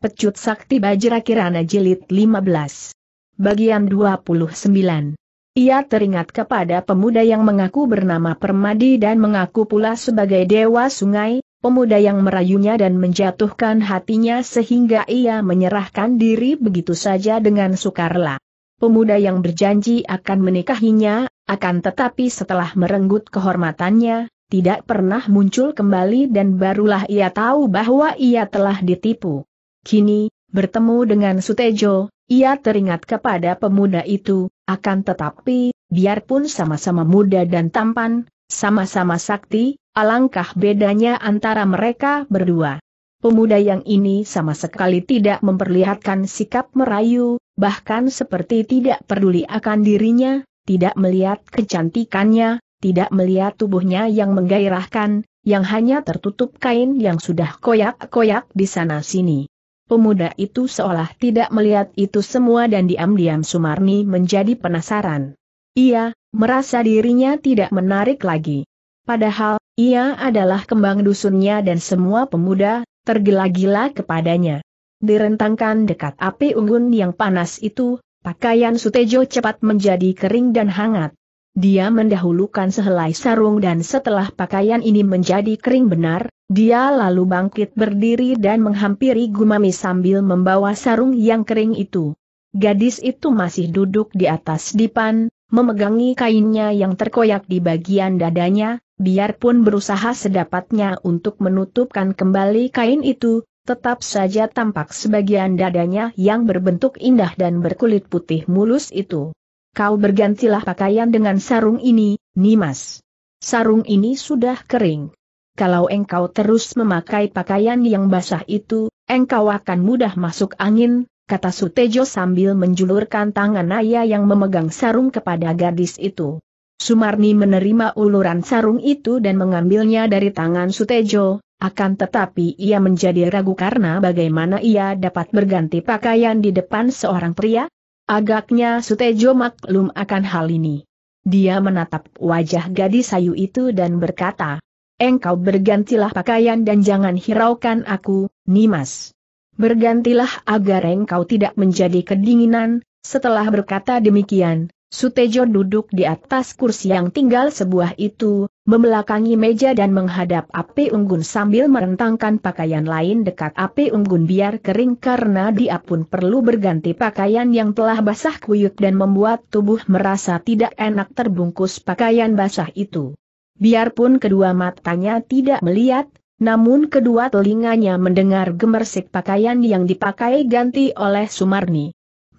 Pecut Sakti Bajra Kirana Jilid 15. Bagian 29. Ia teringat kepada pemuda yang mengaku bernama Permadi dan mengaku pula sebagai Dewa Sungai, pemuda yang merayunya dan menjatuhkan hatinya sehingga ia menyerahkan diri begitu saja dengan sukarela. Pemuda yang berjanji akan menikahinya, akan tetapi setelah merenggut kehormatannya, tidak pernah muncul kembali dan barulah ia tahu bahwa ia telah ditipu. Kini, bertemu dengan Sutejo, ia teringat kepada pemuda itu, akan tetapi, biarpun sama-sama muda dan tampan, sama-sama sakti, alangkah bedanya antara mereka berdua. Pemuda yang ini sama sekali tidak memperlihatkan sikap merayu, bahkan seperti tidak peduli akan dirinya, tidak melihat kecantikannya, tidak melihat tubuhnya yang menggairahkan, yang hanya tertutup kain yang sudah koyak-koyak di sana-sini. Pemuda itu seolah tidak melihat itu semua dan diam-diam Sumarni menjadi penasaran. Ia, merasa dirinya tidak menarik lagi. Padahal, ia adalah kembang dusunnya dan semua pemuda, tergila-gila kepadanya. Direntangkan dekat api unggun yang panas itu, pakaian Sutejo cepat menjadi kering dan hangat. Dia mendahulukan sehelai sarung dan setelah pakaian ini menjadi kering benar, dia lalu bangkit berdiri dan menghampiri Gumami sambil membawa sarung yang kering itu. Gadis itu masih duduk di atas dipan, memegangi kainnya yang terkoyak di bagian dadanya, biarpun berusaha sedapatnya untuk menutupkan kembali kain itu, tetap saja tampak sebagian dadanya yang berbentuk indah dan berkulit putih mulus itu. Kau bergantilah pakaian dengan sarung ini, Nimas. Sarung ini sudah kering. Kalau engkau terus memakai pakaian yang basah itu, engkau akan mudah masuk angin, kata Sutejo sambil menjulurkan tangan Naya yang memegang sarung kepada gadis itu. Sumarni menerima uluran sarung itu dan mengambilnya dari tangan Sutejo, akan tetapi ia menjadi ragu karena bagaimana ia dapat berganti pakaian di depan seorang pria, Agaknya Sutejo maklum akan hal ini. Dia menatap wajah gadis sayu itu dan berkata, Engkau bergantilah pakaian dan jangan hiraukan aku, Nimas. Bergantilah agar engkau tidak menjadi kedinginan, setelah berkata demikian, Sutejo duduk di atas kursi yang tinggal sebuah itu, membelakangi meja dan menghadap api unggun sambil merentangkan pakaian lain dekat api unggun biar kering karena dia pun perlu berganti pakaian yang telah basah kuyup dan membuat tubuh merasa tidak enak terbungkus pakaian basah itu. Biarpun kedua matanya tidak melihat, namun kedua telinganya mendengar gemersik pakaian yang dipakai ganti oleh Sumarni.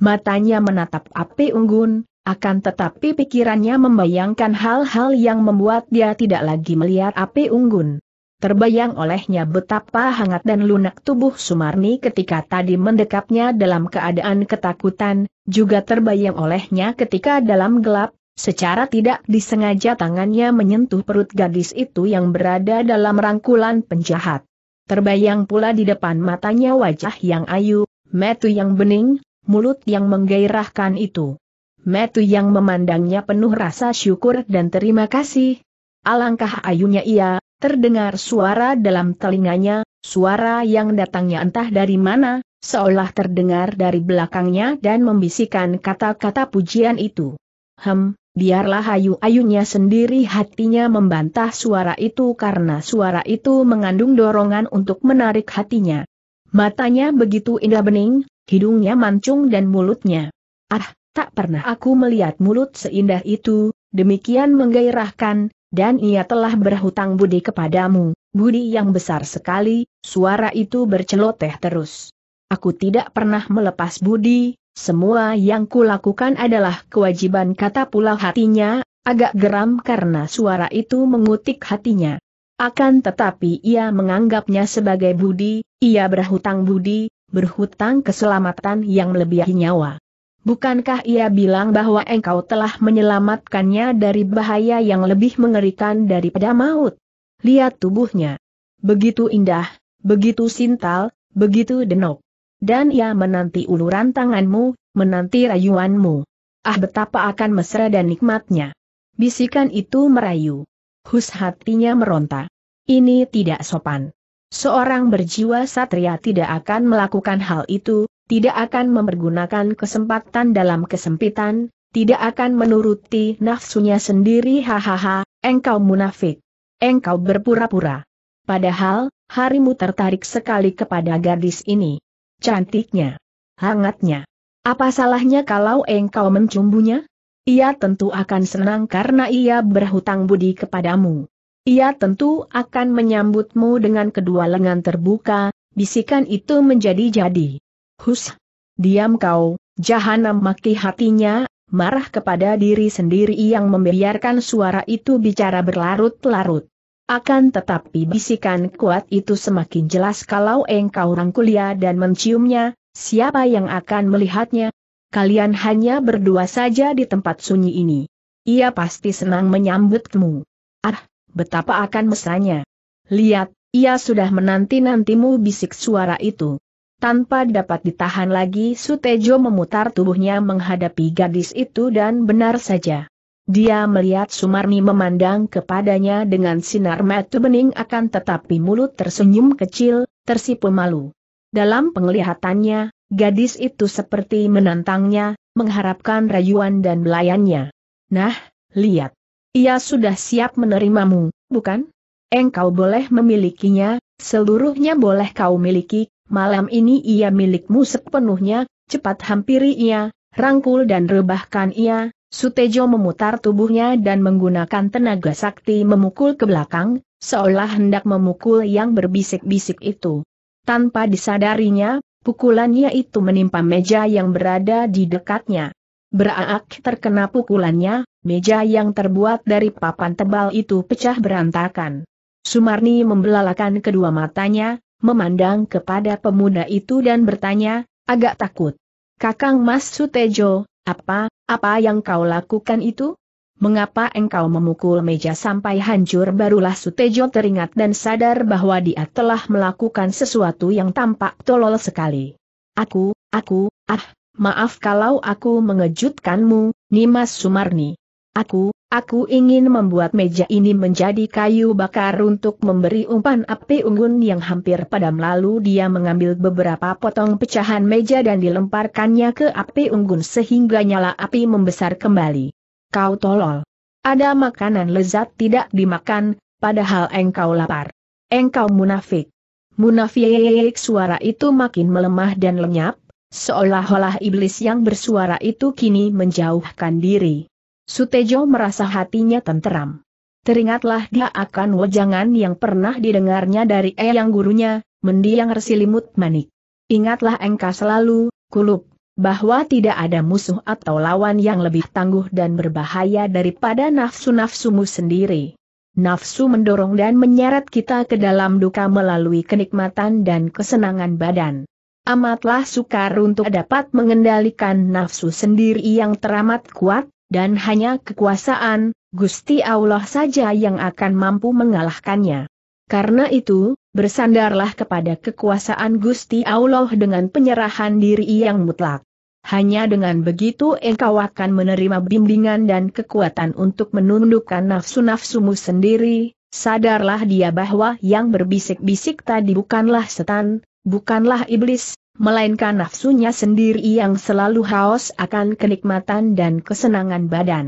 Matanya menatap api unggun, akan tetapi pikirannya membayangkan hal-hal yang membuat dia tidak lagi melihat api unggun. Terbayang olehnya betapa hangat dan lunak tubuh Sumarni ketika tadi mendekapnya dalam keadaan ketakutan, juga terbayang olehnya ketika dalam gelap, secara tidak disengaja tangannya menyentuh perut gadis itu yang berada dalam rangkulan penjahat. Terbayang pula di depan matanya wajah yang ayu, metu yang bening, mulut yang menggairahkan itu. Metu yang memandangnya penuh rasa syukur dan terima kasih. Alangkah ayunya ia, terdengar suara dalam telinganya, suara yang datangnya entah dari mana, seolah terdengar dari belakangnya dan membisikkan kata-kata pujian itu. Hem, biarlah ayu-ayunya sendiri hatinya membantah suara itu karena suara itu mengandung dorongan untuk menarik hatinya. Matanya begitu indah bening, hidungnya mancung dan mulutnya. Ah, Tak pernah aku melihat mulut seindah itu, demikian menggairahkan, dan ia telah berhutang budi kepadamu, budi yang besar sekali, suara itu berceloteh terus. Aku tidak pernah melepas budi, semua yang kulakukan adalah kewajiban kata pula hatinya, agak geram karena suara itu mengutik hatinya. Akan tetapi ia menganggapnya sebagai budi, ia berhutang budi, berhutang keselamatan yang melebihi nyawa. Bukankah ia bilang bahwa engkau telah menyelamatkannya dari bahaya yang lebih mengerikan daripada maut? Lihat tubuhnya. Begitu indah, begitu sintal, begitu denok. Dan ia menanti uluran tanganmu, menanti rayuanmu. Ah betapa akan mesra dan nikmatnya. Bisikan itu merayu. Hus hatinya meronta. Ini tidak sopan. Seorang berjiwa satria tidak akan melakukan hal itu, tidak akan mempergunakan kesempatan dalam kesempitan, tidak akan menuruti nafsunya sendiri hahaha, engkau munafik. Engkau berpura-pura. Padahal, harimu tertarik sekali kepada gadis ini. Cantiknya. Hangatnya. Apa salahnya kalau engkau mencumbunya? Ia tentu akan senang karena ia berhutang budi kepadamu. Ia tentu akan menyambutmu dengan kedua lengan terbuka, bisikan itu menjadi jadi. Hus! Diam kau, jahanam maki hatinya, marah kepada diri sendiri yang membiarkan suara itu bicara berlarut-larut. Akan tetapi bisikan kuat itu semakin jelas kalau engkau rangkulia dan menciumnya, siapa yang akan melihatnya? Kalian hanya berdua saja di tempat sunyi ini. Ia pasti senang menyambutmu. Ah, betapa akan mesranya. Lihat, ia sudah menanti-nantimu bisik suara itu. Tanpa dapat ditahan lagi Sutejo memutar tubuhnya menghadapi gadis itu dan benar saja. Dia melihat Sumarni memandang kepadanya dengan sinar mata bening akan tetapi mulut tersenyum kecil, tersipu malu. Dalam penglihatannya, gadis itu seperti menantangnya, mengharapkan rayuan dan belayannya. Nah, lihat. Ia sudah siap menerimamu, bukan? Engkau boleh memilikinya, seluruhnya boleh kau miliki, malam ini ia milikmu sepenuhnya, cepat hampiri ia, rangkul dan rebahkan ia, Sutejo memutar tubuhnya dan menggunakan tenaga sakti memukul ke belakang, seolah hendak memukul yang berbisik-bisik itu. Tanpa disadarinya, pukulannya itu menimpa meja yang berada di dekatnya. Beraak terkena pukulannya, meja yang terbuat dari papan tebal itu pecah berantakan. Sumarni membelalakan kedua matanya, memandang kepada pemuda itu dan bertanya, agak takut. Kakang Mas Sutejo, apa, apa yang kau lakukan itu? Mengapa engkau memukul meja sampai hancur barulah Sutejo teringat dan sadar bahwa dia telah melakukan sesuatu yang tampak tolol sekali. Aku, aku, ah, maaf kalau aku mengejutkanmu, Nimas Sumarni. Aku, Aku ingin membuat meja ini menjadi kayu bakar untuk memberi umpan api unggun yang hampir padam lalu dia mengambil beberapa potong pecahan meja dan dilemparkannya ke api unggun sehingga nyala api membesar kembali. Kau tolol. Ada makanan lezat tidak dimakan, padahal engkau lapar. Engkau munafik. Munafik suara itu makin melemah dan lenyap, seolah-olah iblis yang bersuara itu kini menjauhkan diri. Sutejo merasa hatinya tenteram. Teringatlah dia akan wejangan yang pernah didengarnya dari eyang gurunya, mendiang Limut manik. Ingatlah engkau selalu, kulup, bahwa tidak ada musuh atau lawan yang lebih tangguh dan berbahaya daripada nafsu-nafsumu sendiri. Nafsu mendorong dan menyeret kita ke dalam duka melalui kenikmatan dan kesenangan badan. Amatlah sukar untuk dapat mengendalikan nafsu sendiri yang teramat kuat, dan hanya kekuasaan, Gusti Allah saja yang akan mampu mengalahkannya. Karena itu, bersandarlah kepada kekuasaan Gusti Allah dengan penyerahan diri yang mutlak. Hanya dengan begitu engkau akan menerima bimbingan dan kekuatan untuk menundukkan nafsu-nafsumu sendiri, sadarlah dia bahwa yang berbisik-bisik tadi bukanlah setan, bukanlah iblis, melainkan nafsunya sendiri yang selalu haus akan kenikmatan dan kesenangan badan.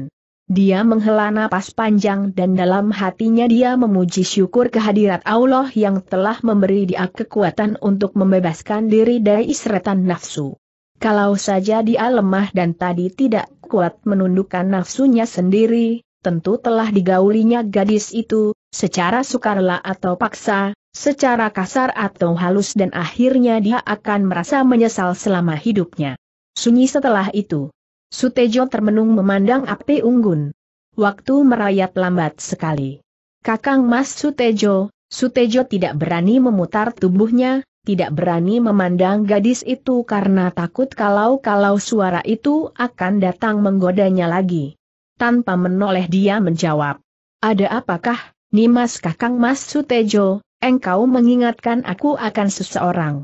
Dia menghela napas panjang dan dalam hatinya dia memuji syukur kehadirat Allah yang telah memberi dia kekuatan untuk membebaskan diri dari seretan nafsu. Kalau saja dia lemah dan tadi tidak kuat menundukkan nafsunya sendiri, tentu telah digaulinya gadis itu, secara sukarela atau paksa, secara kasar atau halus dan akhirnya dia akan merasa menyesal selama hidupnya. Sunyi setelah itu. Sutejo termenung memandang api unggun. Waktu merayat lambat sekali. Kakang Mas Sutejo, Sutejo tidak berani memutar tubuhnya, tidak berani memandang gadis itu karena takut kalau-kalau suara itu akan datang menggodanya lagi. Tanpa menoleh dia menjawab. Ada apakah, Nimas Kakang Mas Sutejo, engkau mengingatkan aku akan seseorang.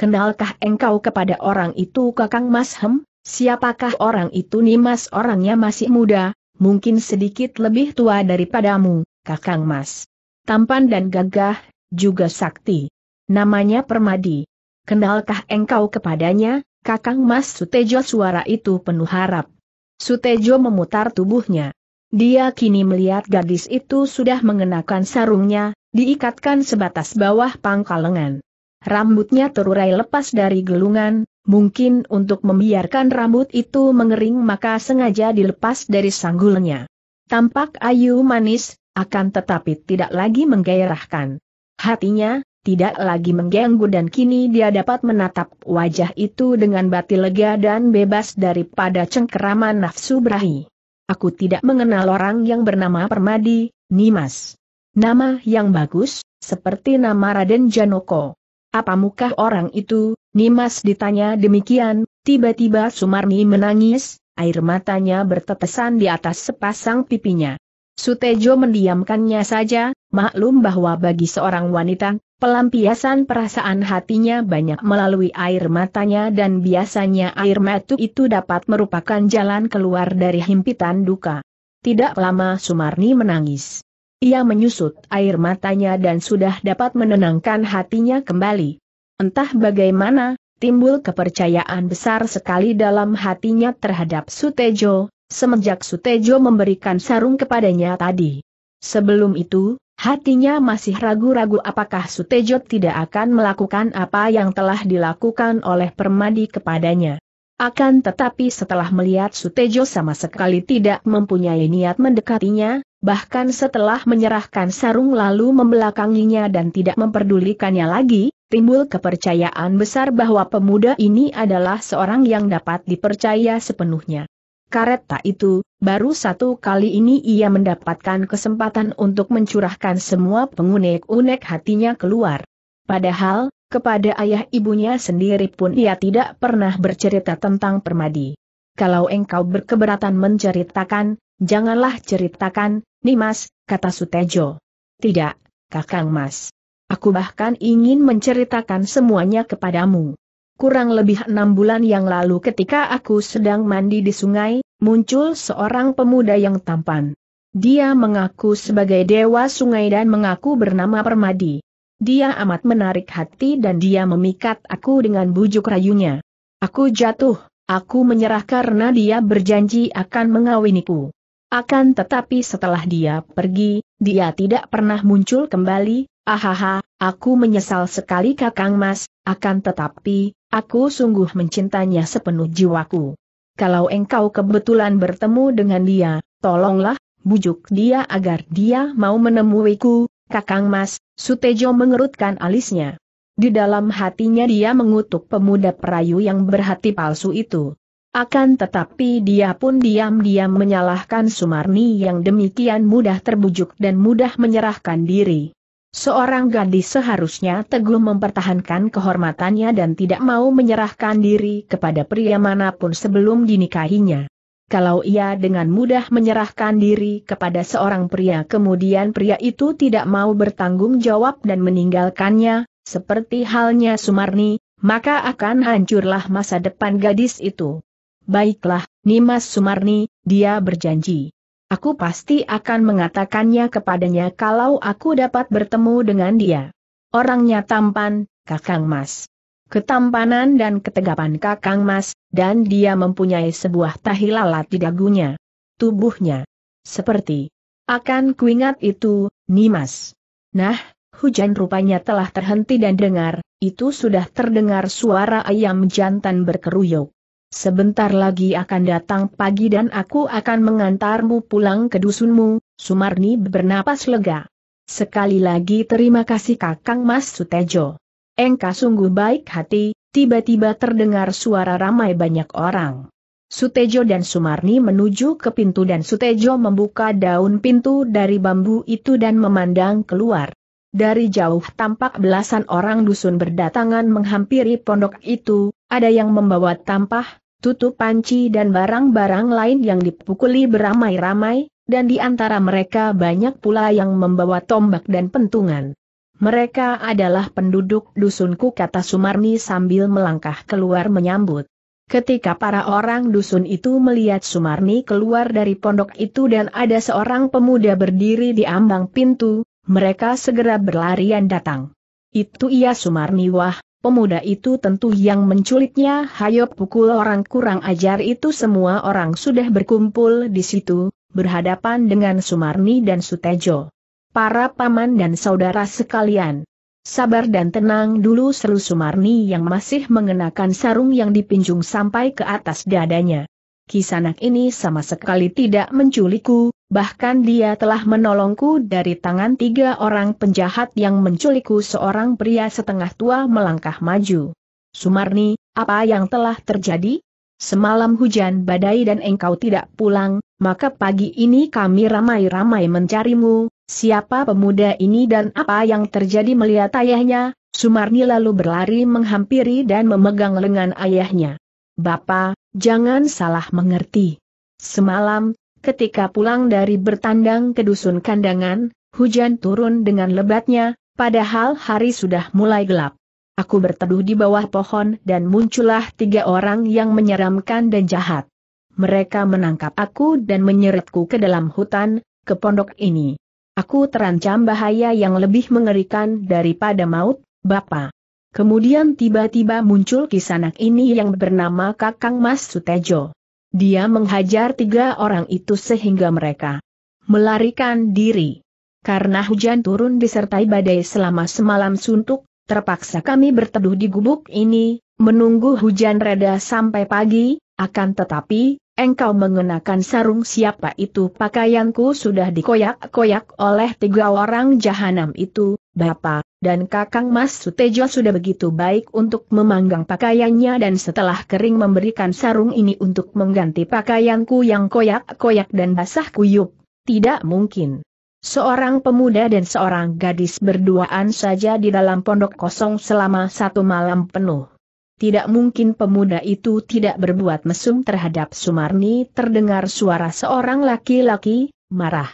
Kenalkah engkau kepada orang itu Kakang Mas Hem? Siapakah orang itu Nimas orangnya masih muda, mungkin sedikit lebih tua daripadamu, Kakang Mas. Tampan dan gagah, juga sakti. Namanya Permadi. Kenalkah engkau kepadanya, Kakang Mas Sutejo suara itu penuh harap. Sutejo memutar tubuhnya. Dia kini melihat gadis itu sudah mengenakan sarungnya, diikatkan sebatas bawah pangkal lengan. Rambutnya terurai lepas dari gelungan, mungkin untuk membiarkan rambut itu mengering maka sengaja dilepas dari sanggulnya. Tampak ayu manis, akan tetapi tidak lagi menggairahkan. Hatinya, tidak lagi mengganggu dan kini dia dapat menatap wajah itu dengan bati lega dan bebas daripada cengkeraman nafsu berahi. Aku tidak mengenal orang yang bernama Permadi, Nimas. Nama yang bagus, seperti nama Raden Janoko. Apa muka orang itu? Nimas ditanya demikian, tiba-tiba Sumarni menangis, air matanya bertetesan di atas sepasang pipinya. Sutejo mendiamkannya saja, maklum bahwa bagi seorang wanita, pelampiasan perasaan hatinya banyak melalui air matanya dan biasanya air mata itu dapat merupakan jalan keluar dari himpitan duka. Tidak lama Sumarni menangis. Ia menyusut air matanya dan sudah dapat menenangkan hatinya kembali. Entah bagaimana, timbul kepercayaan besar sekali dalam hatinya terhadap Sutejo, semenjak Sutejo memberikan sarung kepadanya tadi. Sebelum itu, hatinya masih ragu-ragu apakah Sutejo tidak akan melakukan apa yang telah dilakukan oleh Permadi kepadanya. Akan tetapi setelah melihat Sutejo sama sekali tidak mempunyai niat mendekatinya, Bahkan setelah menyerahkan sarung lalu membelakanginya dan tidak memperdulikannya lagi, timbul kepercayaan besar bahwa pemuda ini adalah seorang yang dapat dipercaya sepenuhnya. Karet tak itu, baru satu kali ini ia mendapatkan kesempatan untuk mencurahkan semua pengunek-unek hatinya keluar. Padahal, kepada ayah ibunya sendiri pun ia tidak pernah bercerita tentang permadi. Kalau engkau berkeberatan menceritakan, janganlah ceritakan, Nimas, kata Sutejo. Tidak, Kakang Mas. Aku bahkan ingin menceritakan semuanya kepadamu. Kurang lebih enam bulan yang lalu ketika aku sedang mandi di sungai, muncul seorang pemuda yang tampan. Dia mengaku sebagai dewa sungai dan mengaku bernama Permadi. Dia amat menarik hati dan dia memikat aku dengan bujuk rayunya. Aku jatuh, aku menyerah karena dia berjanji akan mengawiniku. Akan tetapi setelah dia pergi, dia tidak pernah muncul kembali, ahaha, aku menyesal sekali kakang mas, akan tetapi, aku sungguh mencintanya sepenuh jiwaku. Kalau engkau kebetulan bertemu dengan dia, tolonglah, bujuk dia agar dia mau menemuiku, kakang mas, Sutejo mengerutkan alisnya. Di dalam hatinya dia mengutuk pemuda perayu yang berhati palsu itu. Akan tetapi dia pun diam-diam menyalahkan Sumarni yang demikian mudah terbujuk dan mudah menyerahkan diri. Seorang gadis seharusnya teguh mempertahankan kehormatannya dan tidak mau menyerahkan diri kepada pria manapun sebelum dinikahinya. Kalau ia dengan mudah menyerahkan diri kepada seorang pria kemudian pria itu tidak mau bertanggung jawab dan meninggalkannya, seperti halnya Sumarni, maka akan hancurlah masa depan gadis itu. Baiklah, Nimas Sumarni, dia berjanji. Aku pasti akan mengatakannya kepadanya kalau aku dapat bertemu dengan dia. Orangnya tampan, Kakang Mas. Ketampanan dan ketegapan Kakang Mas, dan dia mempunyai sebuah tahi lalat di dagunya. Tubuhnya. Seperti. Akan kuingat itu, Nimas. Nah, hujan rupanya telah terhenti dan dengar, itu sudah terdengar suara ayam jantan berkeruyuk. Sebentar lagi akan datang pagi dan aku akan mengantarmu pulang ke dusunmu, Sumarni bernapas lega. Sekali lagi terima kasih Kakang Mas Sutejo. Engka sungguh baik hati, tiba-tiba terdengar suara ramai banyak orang. Sutejo dan Sumarni menuju ke pintu dan Sutejo membuka daun pintu dari bambu itu dan memandang keluar. Dari jauh tampak belasan orang dusun berdatangan menghampiri pondok itu, ada yang membawa tampah, tutup panci dan barang-barang lain yang dipukuli beramai-ramai, dan di antara mereka banyak pula yang membawa tombak dan pentungan. Mereka adalah penduduk dusunku kata Sumarni sambil melangkah keluar menyambut. Ketika para orang dusun itu melihat Sumarni keluar dari pondok itu dan ada seorang pemuda berdiri di ambang pintu, mereka segera berlarian datang. Itu ia Sumarni wah, pemuda itu tentu yang menculiknya Hayo pukul orang kurang ajar itu semua orang sudah berkumpul di situ, berhadapan dengan Sumarni dan Sutejo. Para paman dan saudara sekalian. Sabar dan tenang dulu seru Sumarni yang masih mengenakan sarung yang dipinjung sampai ke atas dadanya. Kisanak ini sama sekali tidak menculikku, bahkan dia telah menolongku dari tangan tiga orang penjahat yang menculikku seorang pria setengah tua melangkah maju. Sumarni, apa yang telah terjadi? Semalam hujan badai dan engkau tidak pulang, maka pagi ini kami ramai-ramai mencarimu, siapa pemuda ini dan apa yang terjadi melihat ayahnya, Sumarni lalu berlari menghampiri dan memegang lengan ayahnya. Bapak, Jangan salah mengerti. Semalam, ketika pulang dari bertandang ke dusun kandangan, hujan turun dengan lebatnya, padahal hari sudah mulai gelap. Aku berteduh di bawah pohon dan muncullah tiga orang yang menyeramkan dan jahat. Mereka menangkap aku dan menyeretku ke dalam hutan, ke pondok ini. Aku terancam bahaya yang lebih mengerikan daripada maut, Bapak. Kemudian tiba-tiba muncul kisanak ini yang bernama Kakang Mas Sutejo. Dia menghajar tiga orang itu sehingga mereka melarikan diri. Karena hujan turun disertai badai selama semalam suntuk, terpaksa kami berteduh di gubuk ini, menunggu hujan reda sampai pagi, akan tetapi, engkau mengenakan sarung siapa itu pakaianku sudah dikoyak-koyak oleh tiga orang jahanam itu, Bapak, dan Kakang Mas Sutejo sudah begitu baik untuk memanggang pakaiannya dan setelah kering memberikan sarung ini untuk mengganti pakaianku yang koyak-koyak dan basah kuyup. Tidak mungkin. Seorang pemuda dan seorang gadis berduaan saja di dalam pondok kosong selama satu malam penuh. Tidak mungkin pemuda itu tidak berbuat mesum terhadap Sumarni terdengar suara seorang laki-laki, marah.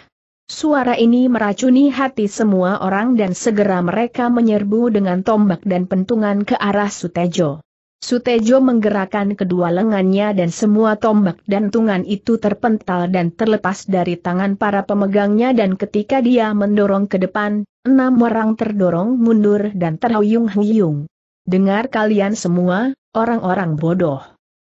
Suara ini meracuni hati semua orang dan segera mereka menyerbu dengan tombak dan pentungan ke arah Sutejo. Sutejo menggerakkan kedua lengannya dan semua tombak dan tungan itu terpental dan terlepas dari tangan para pemegangnya dan ketika dia mendorong ke depan, enam orang terdorong mundur dan terhuyung-huyung. Dengar kalian semua, orang-orang bodoh.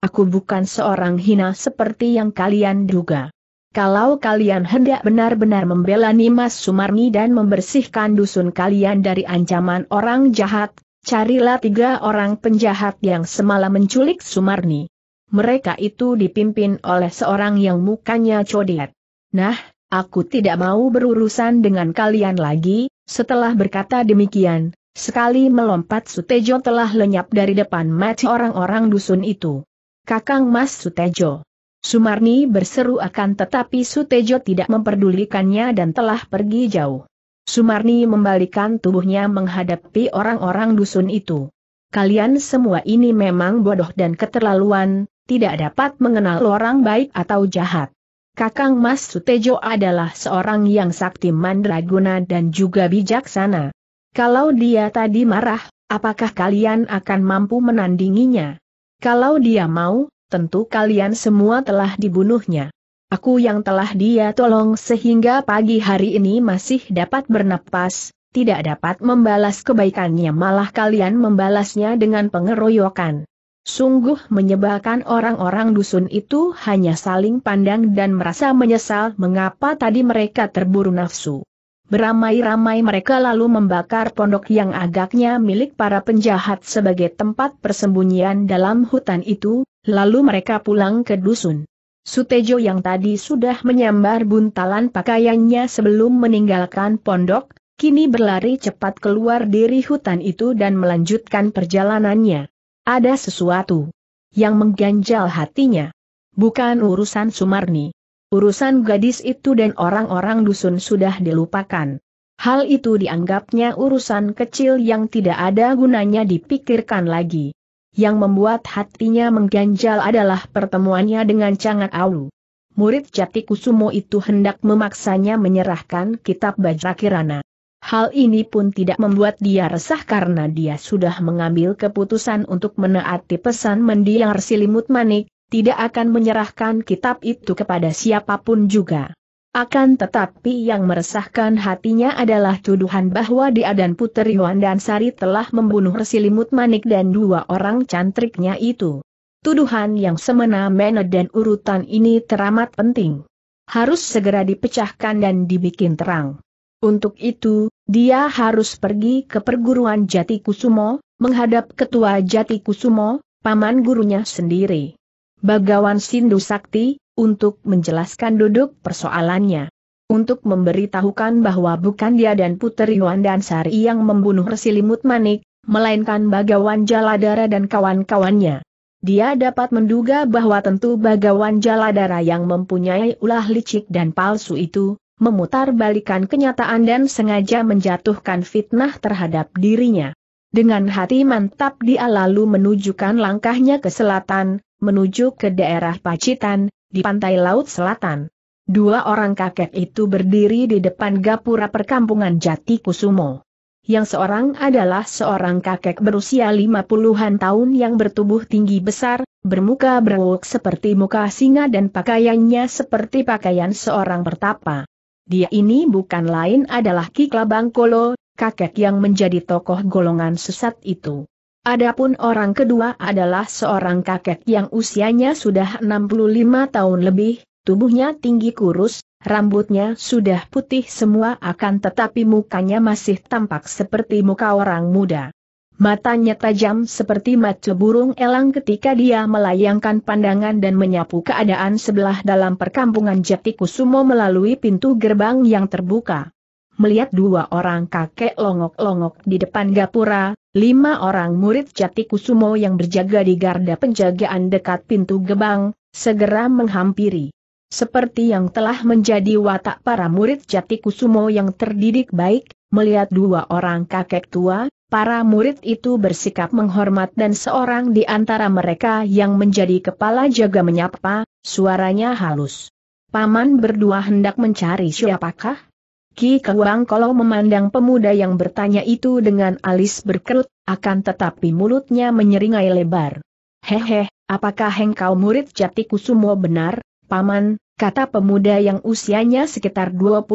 Aku bukan seorang hina seperti yang kalian duga. Kalau kalian hendak benar-benar membela Nimas Sumarni dan membersihkan dusun kalian dari ancaman orang jahat, carilah tiga orang penjahat yang semalam menculik Sumarni. Mereka itu dipimpin oleh seorang yang mukanya codet. Nah, aku tidak mau berurusan dengan kalian lagi, setelah berkata demikian, sekali melompat Sutejo telah lenyap dari depan mata orang-orang dusun itu. Kakang Mas Sutejo Sumarni berseru akan tetapi Sutejo tidak memperdulikannya dan telah pergi jauh. Sumarni membalikan tubuhnya menghadapi orang-orang dusun itu. Kalian semua ini memang bodoh dan keterlaluan, tidak dapat mengenal orang baik atau jahat. Kakang Mas Sutejo adalah seorang yang sakti mandraguna dan juga bijaksana. Kalau dia tadi marah, apakah kalian akan mampu menandinginya? Kalau dia mau, tentu kalian semua telah dibunuhnya. Aku yang telah dia tolong sehingga pagi hari ini masih dapat bernapas, tidak dapat membalas kebaikannya malah kalian membalasnya dengan pengeroyokan. Sungguh menyebalkan orang-orang dusun itu hanya saling pandang dan merasa menyesal mengapa tadi mereka terburu nafsu. Beramai-ramai mereka lalu membakar pondok yang agaknya milik para penjahat sebagai tempat persembunyian dalam hutan itu, Lalu mereka pulang ke dusun. Sutejo yang tadi sudah menyambar buntalan pakaiannya sebelum meninggalkan pondok, kini berlari cepat keluar dari hutan itu dan melanjutkan perjalanannya. Ada sesuatu yang mengganjal hatinya. Bukan urusan Sumarni. Urusan gadis itu dan orang-orang dusun sudah dilupakan. Hal itu dianggapnya urusan kecil yang tidak ada gunanya dipikirkan lagi. Yang membuat hatinya mengganjal adalah pertemuannya dengan Cangat Aulu. Murid Jati Kusumo itu hendak memaksanya menyerahkan kitab Bajrakirana. Hal ini pun tidak membuat dia resah karena dia sudah mengambil keputusan untuk menaati pesan mendiang Limut manik, tidak akan menyerahkan kitab itu kepada siapapun juga. Akan tetapi yang meresahkan hatinya adalah tuduhan bahwa dia dan Puteri Wandansari telah membunuh Resilimut Manik dan dua orang cantriknya itu. Tuduhan yang semena-mena dan urutan ini teramat penting. Harus segera dipecahkan dan dibikin terang. Untuk itu, dia harus pergi ke perguruan Jati Kusumo, menghadap ketua Jati Kusumo, paman gurunya sendiri. Bagawan Sindu Sakti, untuk menjelaskan duduk persoalannya. Untuk memberitahukan bahwa bukan dia dan Puteri Yuan dan Sari yang membunuh Resilimut Manik, melainkan Bagawan Jaladara dan kawan-kawannya. Dia dapat menduga bahwa tentu Bagawan Jaladara yang mempunyai ulah licik dan palsu itu, memutar kenyataan dan sengaja menjatuhkan fitnah terhadap dirinya. Dengan hati mantap dia lalu menunjukkan langkahnya ke selatan, menuju ke daerah Pacitan, di pantai laut selatan. Dua orang kakek itu berdiri di depan gapura perkampungan Jati Kusumo. Yang seorang adalah seorang kakek berusia lima puluhan tahun yang bertubuh tinggi besar, bermuka berwuk seperti muka singa dan pakaiannya seperti pakaian seorang pertapa. Dia ini bukan lain adalah Ki Kolo, kakek yang menjadi tokoh golongan sesat itu. Adapun orang kedua adalah seorang kakek yang usianya sudah 65 tahun lebih, tubuhnya tinggi kurus, rambutnya sudah putih semua akan tetapi mukanya masih tampak seperti muka orang muda. Matanya tajam seperti mata burung elang ketika dia melayangkan pandangan dan menyapu keadaan sebelah dalam perkampungan Jatikusumo melalui pintu gerbang yang terbuka. Melihat dua orang kakek longok-longok di depan gapura, Lima orang murid Jati Kusumo yang berjaga di garda penjagaan dekat pintu gebang, segera menghampiri. Seperti yang telah menjadi watak para murid Jati Kusumo yang terdidik baik, melihat dua orang kakek tua, para murid itu bersikap menghormat dan seorang di antara mereka yang menjadi kepala jaga menyapa, suaranya halus. Paman berdua hendak mencari siapakah? Ki Kawang kalau memandang pemuda yang bertanya itu dengan alis berkerut, akan tetapi mulutnya menyeringai lebar. Hehe, apakah engkau murid jati kusumo benar, paman, kata pemuda yang usianya sekitar 25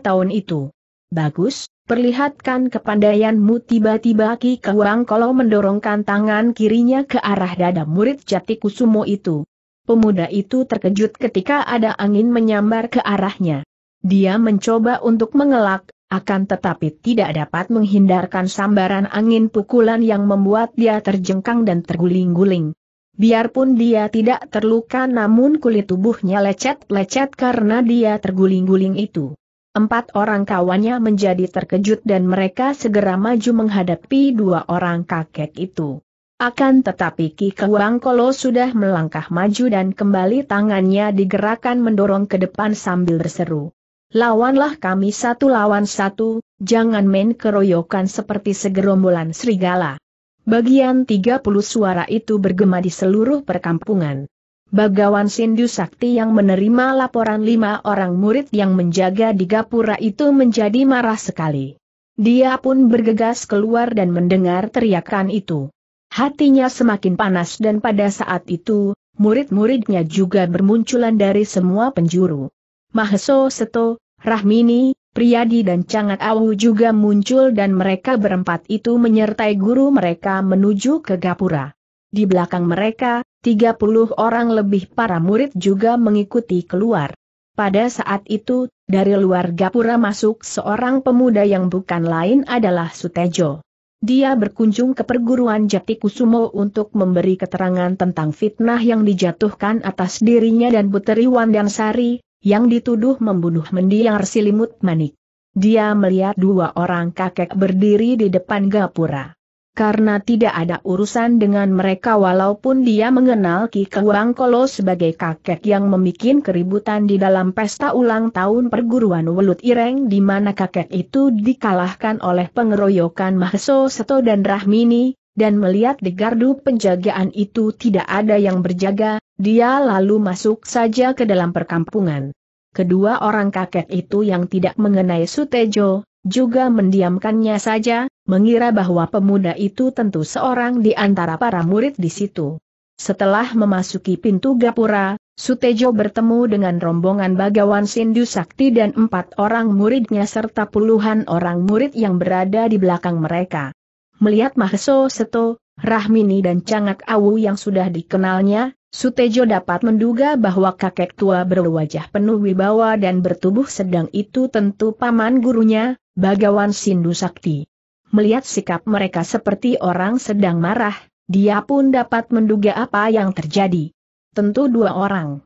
tahun itu. Bagus, perlihatkan kepandaianmu tiba-tiba Ki Kawang kalau mendorongkan tangan kirinya ke arah dada murid jati kusumo itu. Pemuda itu terkejut ketika ada angin menyambar ke arahnya. Dia mencoba untuk mengelak, akan tetapi tidak dapat menghindarkan sambaran angin pukulan yang membuat dia terjengkang dan terguling-guling. Biarpun dia tidak terluka namun kulit tubuhnya lecet-lecet karena dia terguling-guling itu. Empat orang kawannya menjadi terkejut dan mereka segera maju menghadapi dua orang kakek itu. Akan tetapi Ki Kewang Kolo sudah melangkah maju dan kembali tangannya digerakkan mendorong ke depan sambil berseru. Lawanlah kami satu lawan satu, jangan main keroyokan seperti segerombolan serigala. Bagian 30 suara itu bergema di seluruh perkampungan. Bagawan Sindu Sakti yang menerima laporan lima orang murid yang menjaga di Gapura itu menjadi marah sekali. Dia pun bergegas keluar dan mendengar teriakan itu. Hatinya semakin panas dan pada saat itu, murid-muridnya juga bermunculan dari semua penjuru. Maheso Seto, Rahmini, Priyadi dan Cangat Awu juga muncul dan mereka berempat itu menyertai guru mereka menuju ke Gapura. Di belakang mereka, 30 orang lebih para murid juga mengikuti keluar. Pada saat itu, dari luar Gapura masuk seorang pemuda yang bukan lain adalah Sutejo. Dia berkunjung ke perguruan Jati Kusumo untuk memberi keterangan tentang fitnah yang dijatuhkan atas dirinya dan Puteri Wandansari, yang dituduh membunuh mendiang silimut manik. Dia melihat dua orang kakek berdiri di depan gapura. Karena tidak ada urusan dengan mereka walaupun dia mengenal Ki Kewang Kolo sebagai kakek yang membuat keributan di dalam pesta ulang tahun perguruan Welut Ireng di mana kakek itu dikalahkan oleh pengeroyokan Mahso Seto dan Rahmini, dan melihat di gardu penjagaan itu tidak ada yang berjaga, dia lalu masuk saja ke dalam perkampungan. Kedua orang kakek itu yang tidak mengenai Sutejo, juga mendiamkannya saja, mengira bahwa pemuda itu tentu seorang di antara para murid di situ. Setelah memasuki pintu gapura, Sutejo bertemu dengan rombongan bagawan Sindu Sakti dan empat orang muridnya serta puluhan orang murid yang berada di belakang mereka melihat Maheso Seto, Rahmini dan Cangak Awu yang sudah dikenalnya, Sutejo dapat menduga bahwa kakek tua berwajah penuh wibawa dan bertubuh sedang itu tentu paman gurunya, Bagawan Sindu Sakti. Melihat sikap mereka seperti orang sedang marah, dia pun dapat menduga apa yang terjadi. Tentu dua orang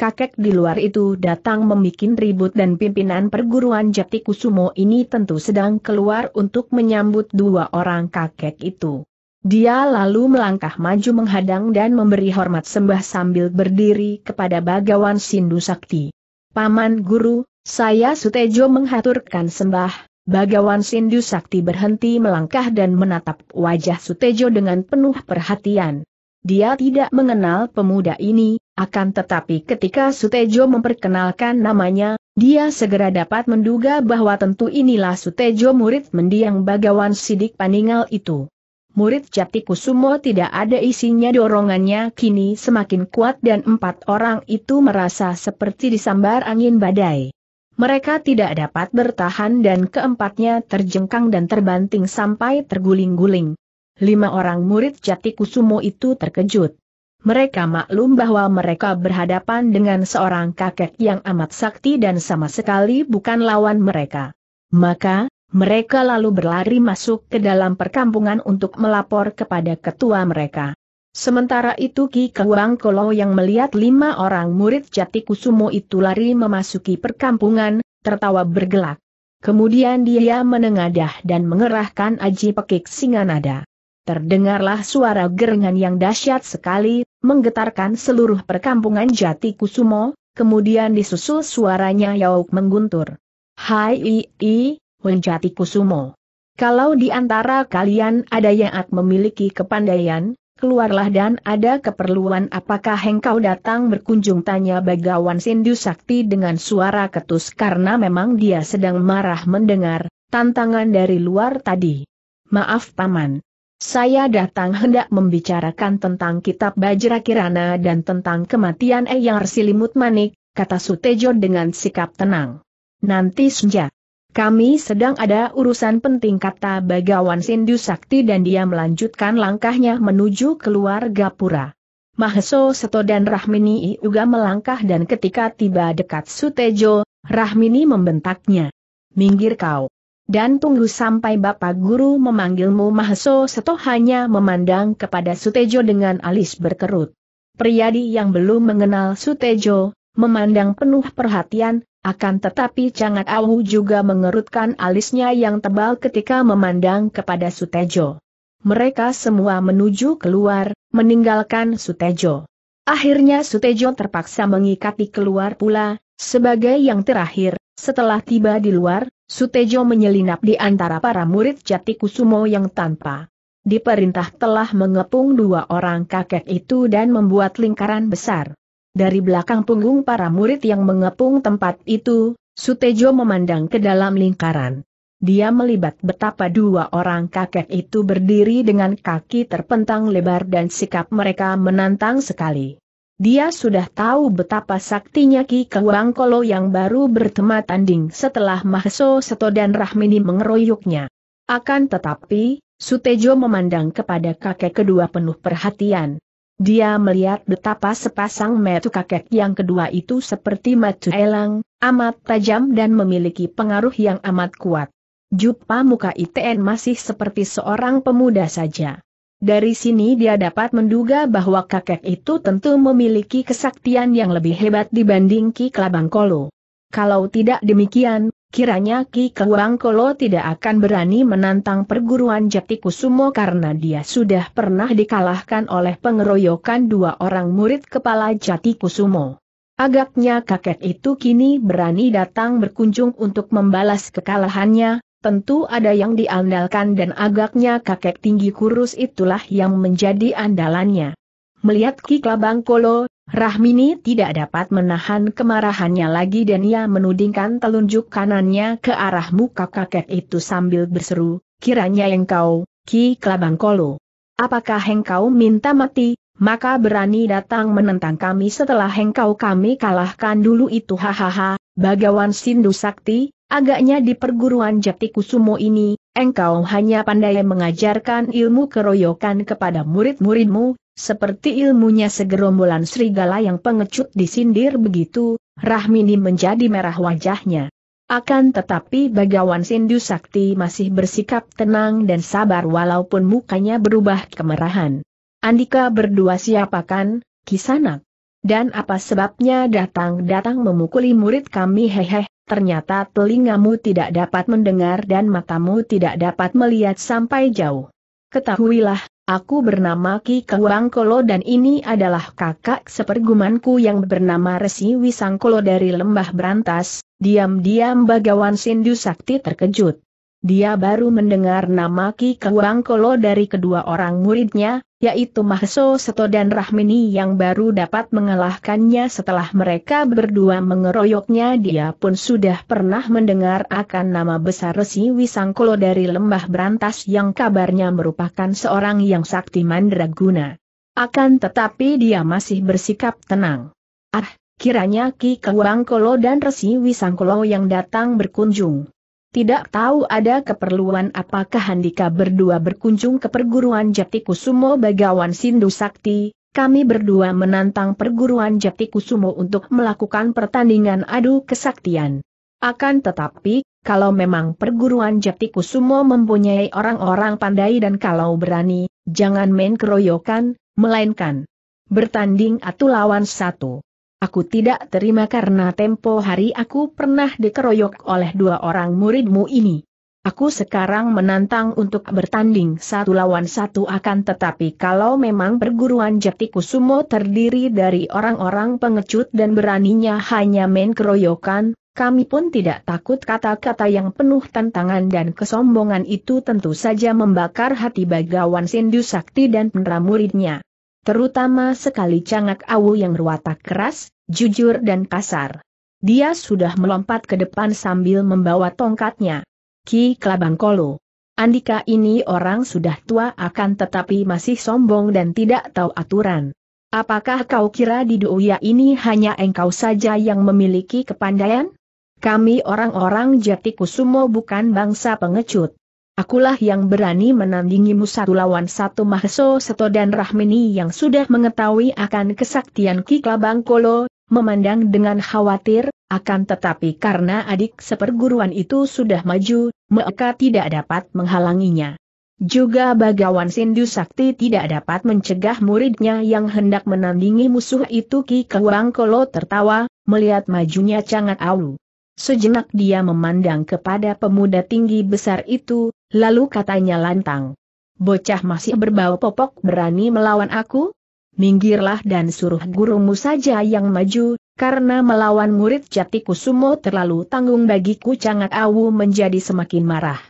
kakek di luar itu datang membuat ribut dan pimpinan perguruan Jati Kusumo ini tentu sedang keluar untuk menyambut dua orang kakek itu. Dia lalu melangkah maju menghadang dan memberi hormat sembah sambil berdiri kepada Bagawan Sindu Sakti. Paman Guru, saya Sutejo menghaturkan sembah. Bagawan Sindu Sakti berhenti melangkah dan menatap wajah Sutejo dengan penuh perhatian. Dia tidak mengenal pemuda ini, akan tetapi ketika Sutejo memperkenalkan namanya, dia segera dapat menduga bahwa tentu inilah Sutejo murid mendiang bagawan sidik paningal itu. Murid jati kusumo tidak ada isinya dorongannya kini semakin kuat dan empat orang itu merasa seperti disambar angin badai. Mereka tidak dapat bertahan dan keempatnya terjengkang dan terbanting sampai terguling-guling. Lima orang murid jati kusumo itu terkejut mereka maklum bahwa mereka berhadapan dengan seorang kakek yang amat sakti dan sama sekali bukan lawan mereka. Maka, mereka lalu berlari masuk ke dalam perkampungan untuk melapor kepada ketua mereka. Sementara itu Ki Kewang Kolo yang melihat lima orang murid jati kusumo itu lari memasuki perkampungan, tertawa bergelak. Kemudian dia menengadah dan mengerahkan aji pekik singanada. Terdengarlah suara gerengan yang dahsyat sekali, menggetarkan seluruh perkampungan Jati Kusumo, kemudian disusul suaranya Yauk mengguntur. Hai i i, Wen Jati Kusumo. Kalau di antara kalian ada yang ak memiliki kepandaian, keluarlah dan ada keperluan apakah engkau datang berkunjung tanya bagawan Sindu Sakti dengan suara ketus karena memang dia sedang marah mendengar tantangan dari luar tadi. Maaf paman, saya datang hendak membicarakan tentang kitab Bajra Kirana dan tentang kematian Eyang Silimut Manik, kata Sutejo dengan sikap tenang. Nanti senja. Kami sedang ada urusan penting kata Bagawan Sindu Sakti dan dia melanjutkan langkahnya menuju keluar Gapura. Maheso Seto dan Rahmini juga melangkah dan ketika tiba dekat Sutejo, Rahmini membentaknya. Minggir kau dan tunggu sampai Bapak Guru memanggilmu Mahaso Seto hanya memandang kepada Sutejo dengan alis berkerut. Priyadi yang belum mengenal Sutejo, memandang penuh perhatian, akan tetapi Cangat Awu juga mengerutkan alisnya yang tebal ketika memandang kepada Sutejo. Mereka semua menuju keluar, meninggalkan Sutejo. Akhirnya Sutejo terpaksa mengikati keluar pula, sebagai yang terakhir, setelah tiba di luar, Sutejo menyelinap di antara para murid jati kusumo yang tanpa diperintah telah mengepung dua orang kakek itu dan membuat lingkaran besar. Dari belakang punggung para murid yang mengepung tempat itu, Sutejo memandang ke dalam lingkaran. Dia melibat betapa dua orang kakek itu berdiri dengan kaki terpentang lebar dan sikap mereka menantang sekali. Dia sudah tahu betapa saktinya Ki Kewang Kolo yang baru bertema tanding setelah Mahso Seto dan Rahmini mengeroyoknya. Akan tetapi, Sutejo memandang kepada kakek kedua penuh perhatian. Dia melihat betapa sepasang metu kakek yang kedua itu seperti metu elang, amat tajam dan memiliki pengaruh yang amat kuat. Jupa muka ITN masih seperti seorang pemuda saja. Dari sini dia dapat menduga bahwa kakek itu tentu memiliki kesaktian yang lebih hebat dibanding Ki Kelabang Kolo. Kalau tidak demikian, kiranya Ki Kelabang Kolo tidak akan berani menantang perguruan Jati Kusumo karena dia sudah pernah dikalahkan oleh pengeroyokan dua orang murid kepala Jati Kusumo. Agaknya kakek itu kini berani datang berkunjung untuk membalas kekalahannya, tentu ada yang diandalkan dan agaknya kakek tinggi kurus itulah yang menjadi andalannya. Melihat Ki Klabang Kolo, Rahmini tidak dapat menahan kemarahannya lagi dan ia menudingkan telunjuk kanannya ke arah muka kakek itu sambil berseru, kiranya engkau, Ki Klabang Kolo. Apakah engkau minta mati, maka berani datang menentang kami setelah engkau kami kalahkan dulu itu hahaha, bagawan Sindu Sakti, Agaknya di perguruan Jati Kusumo ini, engkau hanya pandai mengajarkan ilmu keroyokan kepada murid-muridmu, seperti ilmunya segerombolan serigala yang pengecut disindir begitu, Rahmini menjadi merah wajahnya. Akan tetapi Bagawan Sindu Sakti masih bersikap tenang dan sabar walaupun mukanya berubah kemerahan. Andika berdua siapakan, kisanak? Dan apa sebabnya datang-datang memukuli murid kami hehehe? ternyata telingamu tidak dapat mendengar dan matamu tidak dapat melihat sampai jauh. Ketahuilah, aku bernama Ki Kawangkolo dan ini adalah kakak sepergumanku yang bernama Resi Wisangkolo dari Lembah Berantas. diam-diam Bagawan Sindu Sakti terkejut. Dia baru mendengar nama Ki Kewangkolo dari kedua orang muridnya, yaitu Mahso Seto dan Rahmini yang baru dapat mengalahkannya setelah mereka berdua mengeroyoknya dia pun sudah pernah mendengar akan nama besar Resi Wisangkolo dari Lembah Berantas yang kabarnya merupakan seorang yang sakti mandraguna. Akan tetapi dia masih bersikap tenang. Ah, kiranya Ki Kewangkolo dan Resi Wisangkolo yang datang berkunjung. Tidak tahu ada keperluan apakah Handika berdua berkunjung ke perguruan Jati Kusumo Bagawan Sindu Sakti, kami berdua menantang perguruan Jati Kusumo untuk melakukan pertandingan adu kesaktian. Akan tetapi, kalau memang perguruan Jati Kusumo mempunyai orang-orang pandai dan kalau berani, jangan main keroyokan, melainkan bertanding atau lawan satu. Aku tidak terima karena tempo hari aku pernah dikeroyok oleh dua orang muridmu ini. Aku sekarang menantang untuk bertanding satu lawan satu akan tetapi kalau memang perguruan Jati Kusumo terdiri dari orang-orang pengecut dan beraninya hanya main keroyokan, kami pun tidak takut kata-kata yang penuh tantangan dan kesombongan itu tentu saja membakar hati bagawan Sindu Sakti dan penera muridnya. Terutama sekali cangak awu yang berwatak keras, jujur dan kasar. Dia sudah melompat ke depan sambil membawa tongkatnya. Ki Kelabangkolo. Andika ini orang sudah tua akan tetapi masih sombong dan tidak tahu aturan. Apakah kau kira di Duya ini hanya engkau saja yang memiliki kepandaian? Kami orang-orang Jatikusumo bukan bangsa pengecut. Akulah yang berani menandingimu satu lawan satu Mahso Seto dan Rahmini yang sudah mengetahui akan kesaktian Ki Klabang Kolo, memandang dengan khawatir, akan tetapi karena adik seperguruan itu sudah maju, mereka tidak dapat menghalanginya. Juga Bagawan Sindu Sakti tidak dapat mencegah muridnya yang hendak menandingi musuh itu Ki Kewang Kolo tertawa, melihat majunya Cangat Awu. Sejenak dia memandang kepada pemuda tinggi besar itu, lalu katanya lantang. Bocah masih berbau popok berani melawan aku? Minggirlah dan suruh gurumu saja yang maju, karena melawan murid jatiku sumo terlalu tanggung bagiku cangat awu menjadi semakin marah.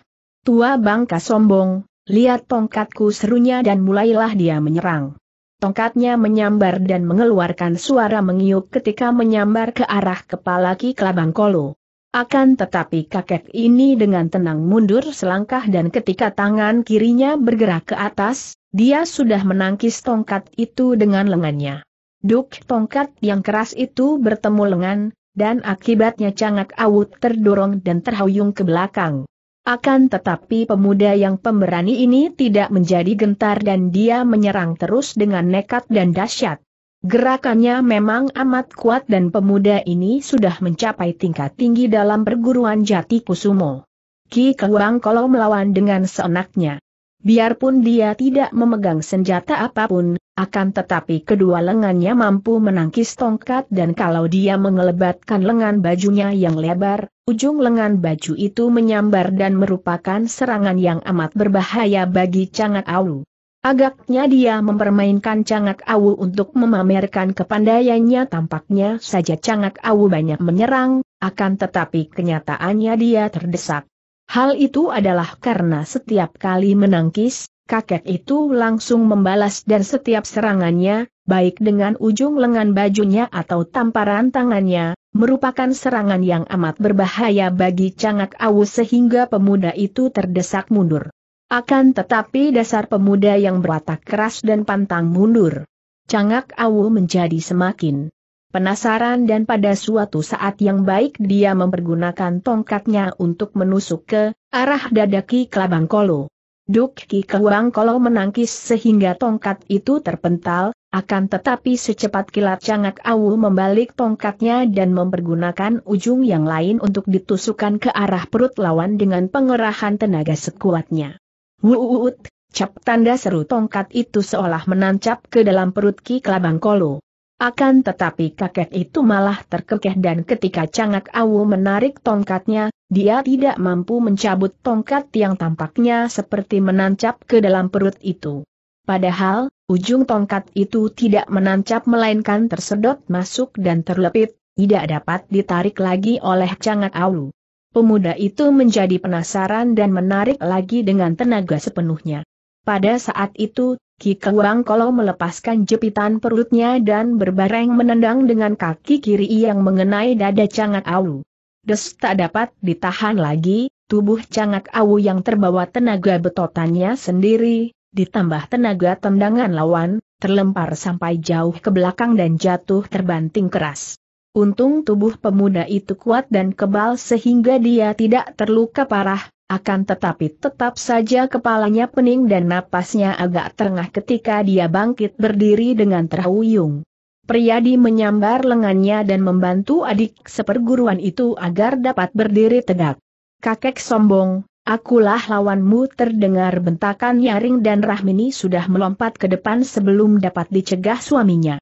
Tua bangka sombong, lihat tongkatku serunya dan mulailah dia menyerang. Tongkatnya menyambar dan mengeluarkan suara mengiuk ketika menyambar ke arah kepala Ki Kelabang Kolo. Akan tetapi kakek ini dengan tenang mundur selangkah dan ketika tangan kirinya bergerak ke atas, dia sudah menangkis tongkat itu dengan lengannya. Duk tongkat yang keras itu bertemu lengan, dan akibatnya cangak awut terdorong dan terhuyung ke belakang. Akan tetapi pemuda yang pemberani ini tidak menjadi gentar dan dia menyerang terus dengan nekat dan dahsyat. Gerakannya memang amat kuat dan pemuda ini sudah mencapai tingkat tinggi dalam perguruan jati kusumo. Ki Kewang kalau melawan dengan seenaknya. Biarpun dia tidak memegang senjata apapun, akan tetapi kedua lengannya mampu menangkis tongkat dan kalau dia mengelebatkan lengan bajunya yang lebar, ujung lengan baju itu menyambar dan merupakan serangan yang amat berbahaya bagi Cangat Aulu. Agaknya dia mempermainkan Cangak Awu untuk memamerkan kepandaiannya tampaknya saja Cangak Awu banyak menyerang, akan tetapi kenyataannya dia terdesak. Hal itu adalah karena setiap kali menangkis, kakek itu langsung membalas dan setiap serangannya, baik dengan ujung lengan bajunya atau tamparan tangannya, merupakan serangan yang amat berbahaya bagi Cangak Awu sehingga pemuda itu terdesak mundur. Akan tetapi dasar pemuda yang berwatak keras dan pantang mundur. Cangak Awu menjadi semakin penasaran dan pada suatu saat yang baik dia mempergunakan tongkatnya untuk menusuk ke arah dada Ki Kelabang Kolo. Duk Ki Kelabang Kolo menangkis sehingga tongkat itu terpental, akan tetapi secepat kilat Cangak Awu membalik tongkatnya dan mempergunakan ujung yang lain untuk ditusukkan ke arah perut lawan dengan pengerahan tenaga sekuatnya. Wuut, cap tanda seru tongkat itu seolah menancap ke dalam perut Ki Kelabang Kolo. Akan tetapi kakek itu malah terkekeh dan ketika Cangak Awu menarik tongkatnya, dia tidak mampu mencabut tongkat yang tampaknya seperti menancap ke dalam perut itu. Padahal, ujung tongkat itu tidak menancap melainkan tersedot masuk dan terlepit, tidak dapat ditarik lagi oleh Cangak Awu. Pemuda itu menjadi penasaran dan menarik lagi dengan tenaga sepenuhnya. Pada saat itu, Ki Kewang Kolo melepaskan jepitan perutnya dan berbareng menendang dengan kaki kiri yang mengenai dada Cangak Awu. Des tak dapat ditahan lagi, tubuh Cangak Awu yang terbawa tenaga betotannya sendiri, ditambah tenaga tendangan lawan, terlempar sampai jauh ke belakang dan jatuh terbanting keras. Untung tubuh pemuda itu kuat dan kebal sehingga dia tidak terluka parah, akan tetapi tetap saja kepalanya pening dan napasnya agak terengah ketika dia bangkit berdiri dengan terhuyung. Priyadi menyambar lengannya dan membantu adik seperguruan itu agar dapat berdiri tegak. Kakek sombong, akulah lawanmu terdengar bentakan nyaring dan Rahmini sudah melompat ke depan sebelum dapat dicegah suaminya.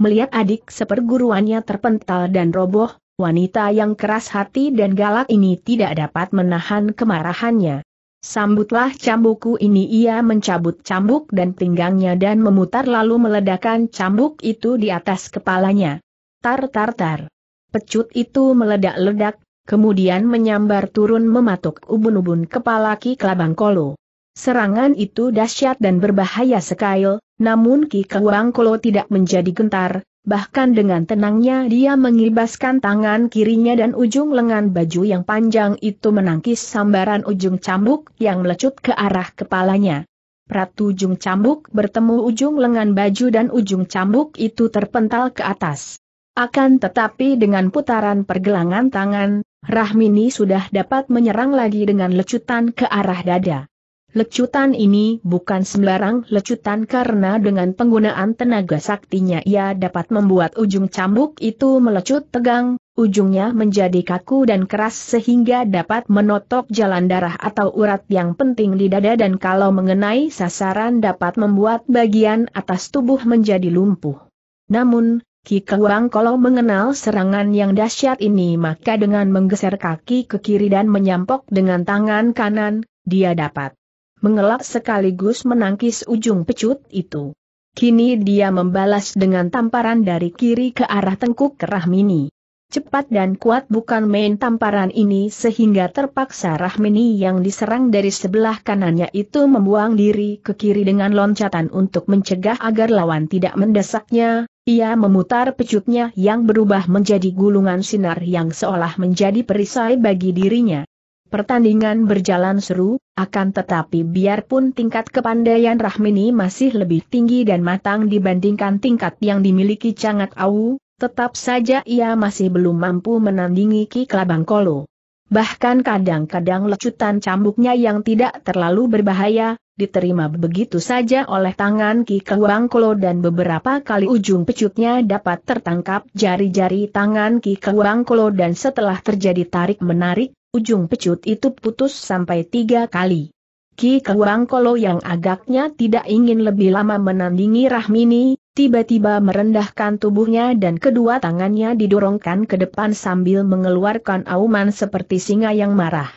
Melihat adik seperguruannya terpental dan roboh, wanita yang keras hati dan galak ini tidak dapat menahan kemarahannya. Sambutlah cambuku ini ia mencabut cambuk dan pinggangnya dan memutar lalu meledakkan cambuk itu di atas kepalanya. Tar tar tar. Pecut itu meledak-ledak, kemudian menyambar turun mematuk ubun-ubun kepala Ki Kelabang Kolo. Serangan itu dahsyat dan berbahaya sekali, namun Ki Kewang Kolo tidak menjadi gentar, bahkan dengan tenangnya dia mengibaskan tangan kirinya dan ujung lengan baju yang panjang itu menangkis sambaran ujung cambuk yang melecut ke arah kepalanya. Ratu ujung cambuk bertemu ujung lengan baju dan ujung cambuk itu terpental ke atas. Akan tetapi dengan putaran pergelangan tangan, Rahmini sudah dapat menyerang lagi dengan lecutan ke arah dada. Lecutan ini bukan sembarang lecutan karena dengan penggunaan tenaga saktinya ia dapat membuat ujung cambuk itu melecut tegang, ujungnya menjadi kaku dan keras sehingga dapat menotok jalan darah atau urat yang penting di dada dan kalau mengenai sasaran dapat membuat bagian atas tubuh menjadi lumpuh. Namun, Ki Kewang kalau mengenal serangan yang dahsyat ini maka dengan menggeser kaki ke kiri dan menyampok dengan tangan kanan, dia dapat mengelak sekaligus menangkis ujung pecut itu. Kini dia membalas dengan tamparan dari kiri ke arah tengkuk Rahmini. Cepat dan kuat bukan main tamparan ini sehingga terpaksa Rahmini yang diserang dari sebelah kanannya itu membuang diri ke kiri dengan loncatan untuk mencegah agar lawan tidak mendesaknya, ia memutar pecutnya yang berubah menjadi gulungan sinar yang seolah menjadi perisai bagi dirinya. Pertandingan berjalan seru, akan tetapi biarpun tingkat kepandaian Rahmini masih lebih tinggi dan matang dibandingkan tingkat yang dimiliki Cangat Au, tetap saja ia masih belum mampu menandingi Ki Kelabang Kolo. Bahkan kadang-kadang lecutan cambuknya yang tidak terlalu berbahaya, diterima begitu saja oleh tangan Ki Kelabang Kolo dan beberapa kali ujung pecutnya dapat tertangkap jari-jari tangan Ki Kelabang Kolo dan setelah terjadi tarik-menarik, Ujung pecut itu putus sampai tiga kali. Ki Kewang Kolo yang agaknya tidak ingin lebih lama menandingi Rahmini, tiba-tiba merendahkan tubuhnya dan kedua tangannya didorongkan ke depan sambil mengeluarkan auman seperti singa yang marah.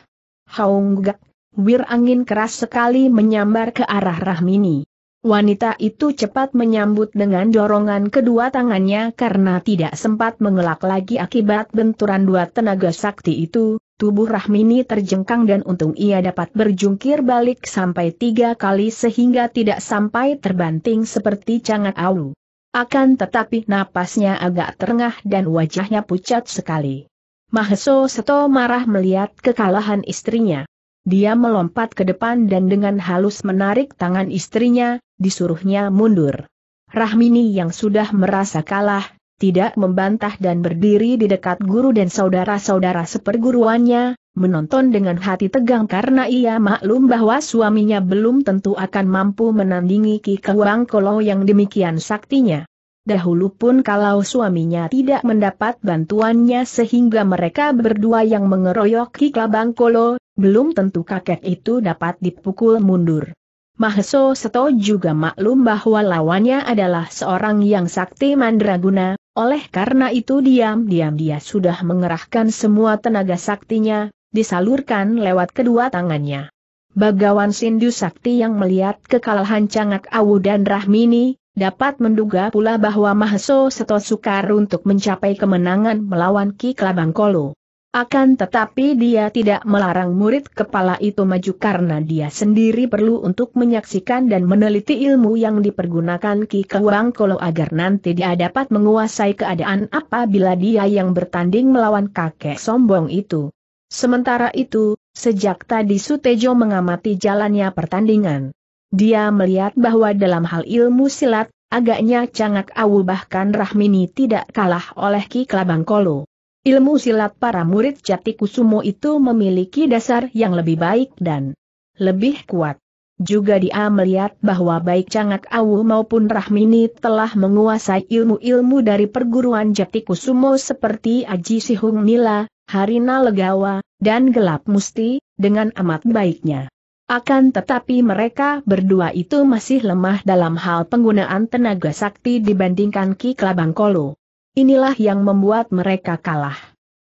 Haunggak, wir angin keras sekali menyambar ke arah Rahmini. Wanita itu cepat menyambut dengan dorongan kedua tangannya karena tidak sempat mengelak lagi akibat benturan dua tenaga sakti itu, Tubuh Rahmini terjengkang dan untung ia dapat berjungkir balik sampai tiga kali sehingga tidak sampai terbanting seperti cangat awu. Akan tetapi napasnya agak terengah dan wajahnya pucat sekali. Maheso Seto marah melihat kekalahan istrinya. Dia melompat ke depan dan dengan halus menarik tangan istrinya, disuruhnya mundur. Rahmini yang sudah merasa kalah, tidak membantah dan berdiri di dekat guru dan saudara-saudara seperguruannya, menonton dengan hati tegang karena ia maklum bahwa suaminya belum tentu akan mampu menandingi Ki Kewang Kolo yang demikian saktinya. Dahulu pun kalau suaminya tidak mendapat bantuannya sehingga mereka berdua yang mengeroyok Ki Bangkolo, belum tentu kakek itu dapat dipukul mundur. Maheso Seto juga maklum bahwa lawannya adalah seorang yang sakti mandraguna, oleh karena itu diam-diam dia sudah mengerahkan semua tenaga saktinya, disalurkan lewat kedua tangannya. Bagawan Sindu Sakti yang melihat kekalahan Cangak Awu dan Rahmini, dapat menduga pula bahwa Maheso Seto sukar untuk mencapai kemenangan melawan Ki Kelabang Kolo. Akan tetapi dia tidak melarang murid kepala itu maju karena dia sendiri perlu untuk menyaksikan dan meneliti ilmu yang dipergunakan Ki Kewang Kolo agar nanti dia dapat menguasai keadaan apabila dia yang bertanding melawan kakek sombong itu. Sementara itu, sejak tadi Sutejo mengamati jalannya pertandingan. Dia melihat bahwa dalam hal ilmu silat, agaknya Cangak Awu bahkan Rahmini tidak kalah oleh Ki Kelabang Kolo. Ilmu silat para murid Jati Kusumo itu memiliki dasar yang lebih baik dan lebih kuat. Juga dia melihat bahwa baik Cangak Awu maupun Rahmini telah menguasai ilmu-ilmu dari perguruan Jati Kusumo seperti Aji Sihung Nila, Harina Legawa, dan Gelap Musti, dengan amat baiknya. Akan tetapi mereka berdua itu masih lemah dalam hal penggunaan tenaga sakti dibandingkan Ki Klabang Kolo. Inilah yang membuat mereka kalah.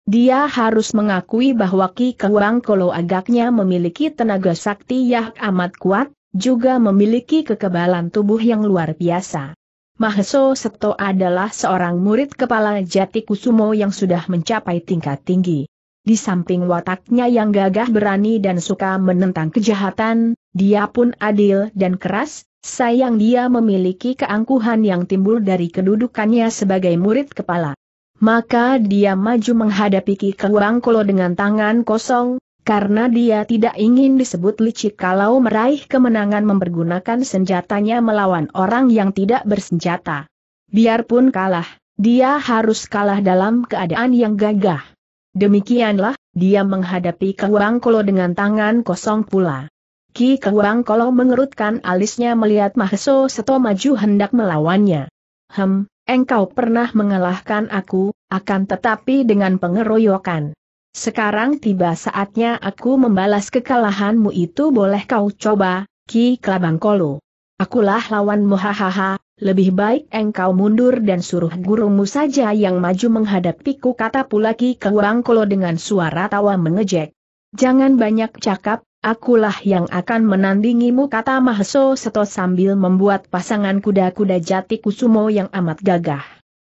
Dia harus mengakui bahwa Ki Kewang Kolo agaknya memiliki tenaga sakti yang amat kuat, juga memiliki kekebalan tubuh yang luar biasa. Maheso Seto adalah seorang murid kepala jati kusumo yang sudah mencapai tingkat tinggi. Di samping wataknya yang gagah berani dan suka menentang kejahatan, dia pun adil dan keras, sayang dia memiliki keangkuhan yang timbul dari kedudukannya sebagai murid kepala. Maka dia maju menghadapi Ki Kolo dengan tangan kosong, karena dia tidak ingin disebut licik kalau meraih kemenangan mempergunakan senjatanya melawan orang yang tidak bersenjata. Biarpun kalah, dia harus kalah dalam keadaan yang gagah. Demikianlah, dia menghadapi kewangkolo dengan tangan kosong pula. Ki kewangkolo Kolo mengerutkan alisnya melihat Mahso Seto maju hendak melawannya. Hem, engkau pernah mengalahkan aku, akan tetapi dengan pengeroyokan. Sekarang tiba saatnya aku membalas kekalahanmu itu boleh kau coba, Ki kelabangkolo Kolo. Akulah lawanmu hahaha, lebih baik engkau mundur dan suruh gurumu saja yang maju menghadapiku kata pulaki Kewangkolo dengan suara tawa mengejek. Jangan banyak cakap, akulah yang akan menandingimu kata Maheso Seto sambil membuat pasangan kuda-kuda jati kusumo yang amat gagah.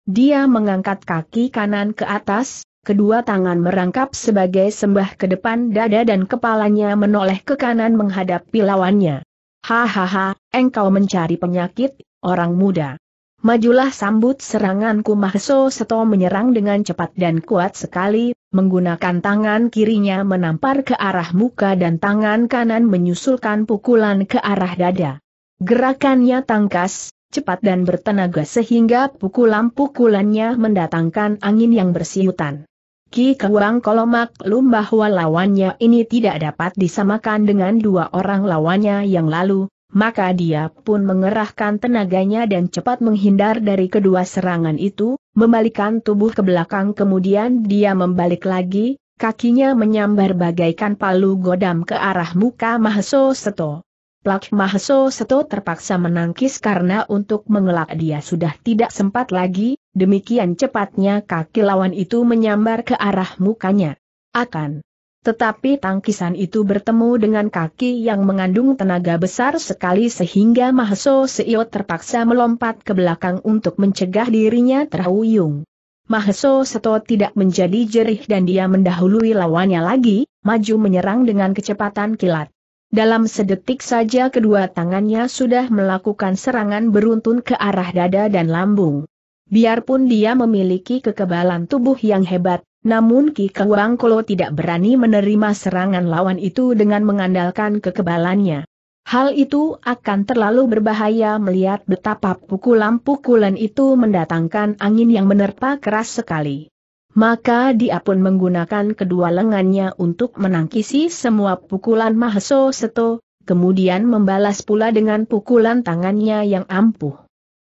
Dia mengangkat kaki kanan ke atas, kedua tangan merangkap sebagai sembah ke depan dada dan kepalanya menoleh ke kanan menghadapi lawannya. Hahaha, engkau mencari penyakit, orang muda. Majulah sambut seranganku Mahso Seto menyerang dengan cepat dan kuat sekali, menggunakan tangan kirinya menampar ke arah muka dan tangan kanan menyusulkan pukulan ke arah dada. Gerakannya tangkas, cepat dan bertenaga sehingga pukulan-pukulannya mendatangkan angin yang bersiutan. Ki Kewang kolomak maklum bahwa lawannya ini tidak dapat disamakan dengan dua orang lawannya yang lalu, maka dia pun mengerahkan tenaganya dan cepat menghindar dari kedua serangan itu, membalikan tubuh ke belakang kemudian dia membalik lagi, kakinya menyambar bagaikan palu godam ke arah muka Mahaso Seto. Plak Mahaso Seto terpaksa menangkis karena untuk mengelak dia sudah tidak sempat lagi, demikian cepatnya kaki lawan itu menyambar ke arah mukanya. Akan tetapi tangkisan itu bertemu dengan kaki yang mengandung tenaga besar sekali sehingga Mahso Seio terpaksa melompat ke belakang untuk mencegah dirinya terhuyung. Mahso Seto tidak menjadi jerih dan dia mendahului lawannya lagi, maju menyerang dengan kecepatan kilat. Dalam sedetik saja kedua tangannya sudah melakukan serangan beruntun ke arah dada dan lambung. Biarpun dia memiliki kekebalan tubuh yang hebat, namun Ki Kawang Kolo tidak berani menerima serangan lawan itu dengan mengandalkan kekebalannya. Hal itu akan terlalu berbahaya melihat betapa pukulan-pukulan itu mendatangkan angin yang menerpa keras sekali. Maka dia pun menggunakan kedua lengannya untuk menangkisi semua pukulan Maheso Seto, kemudian membalas pula dengan pukulan tangannya yang ampuh.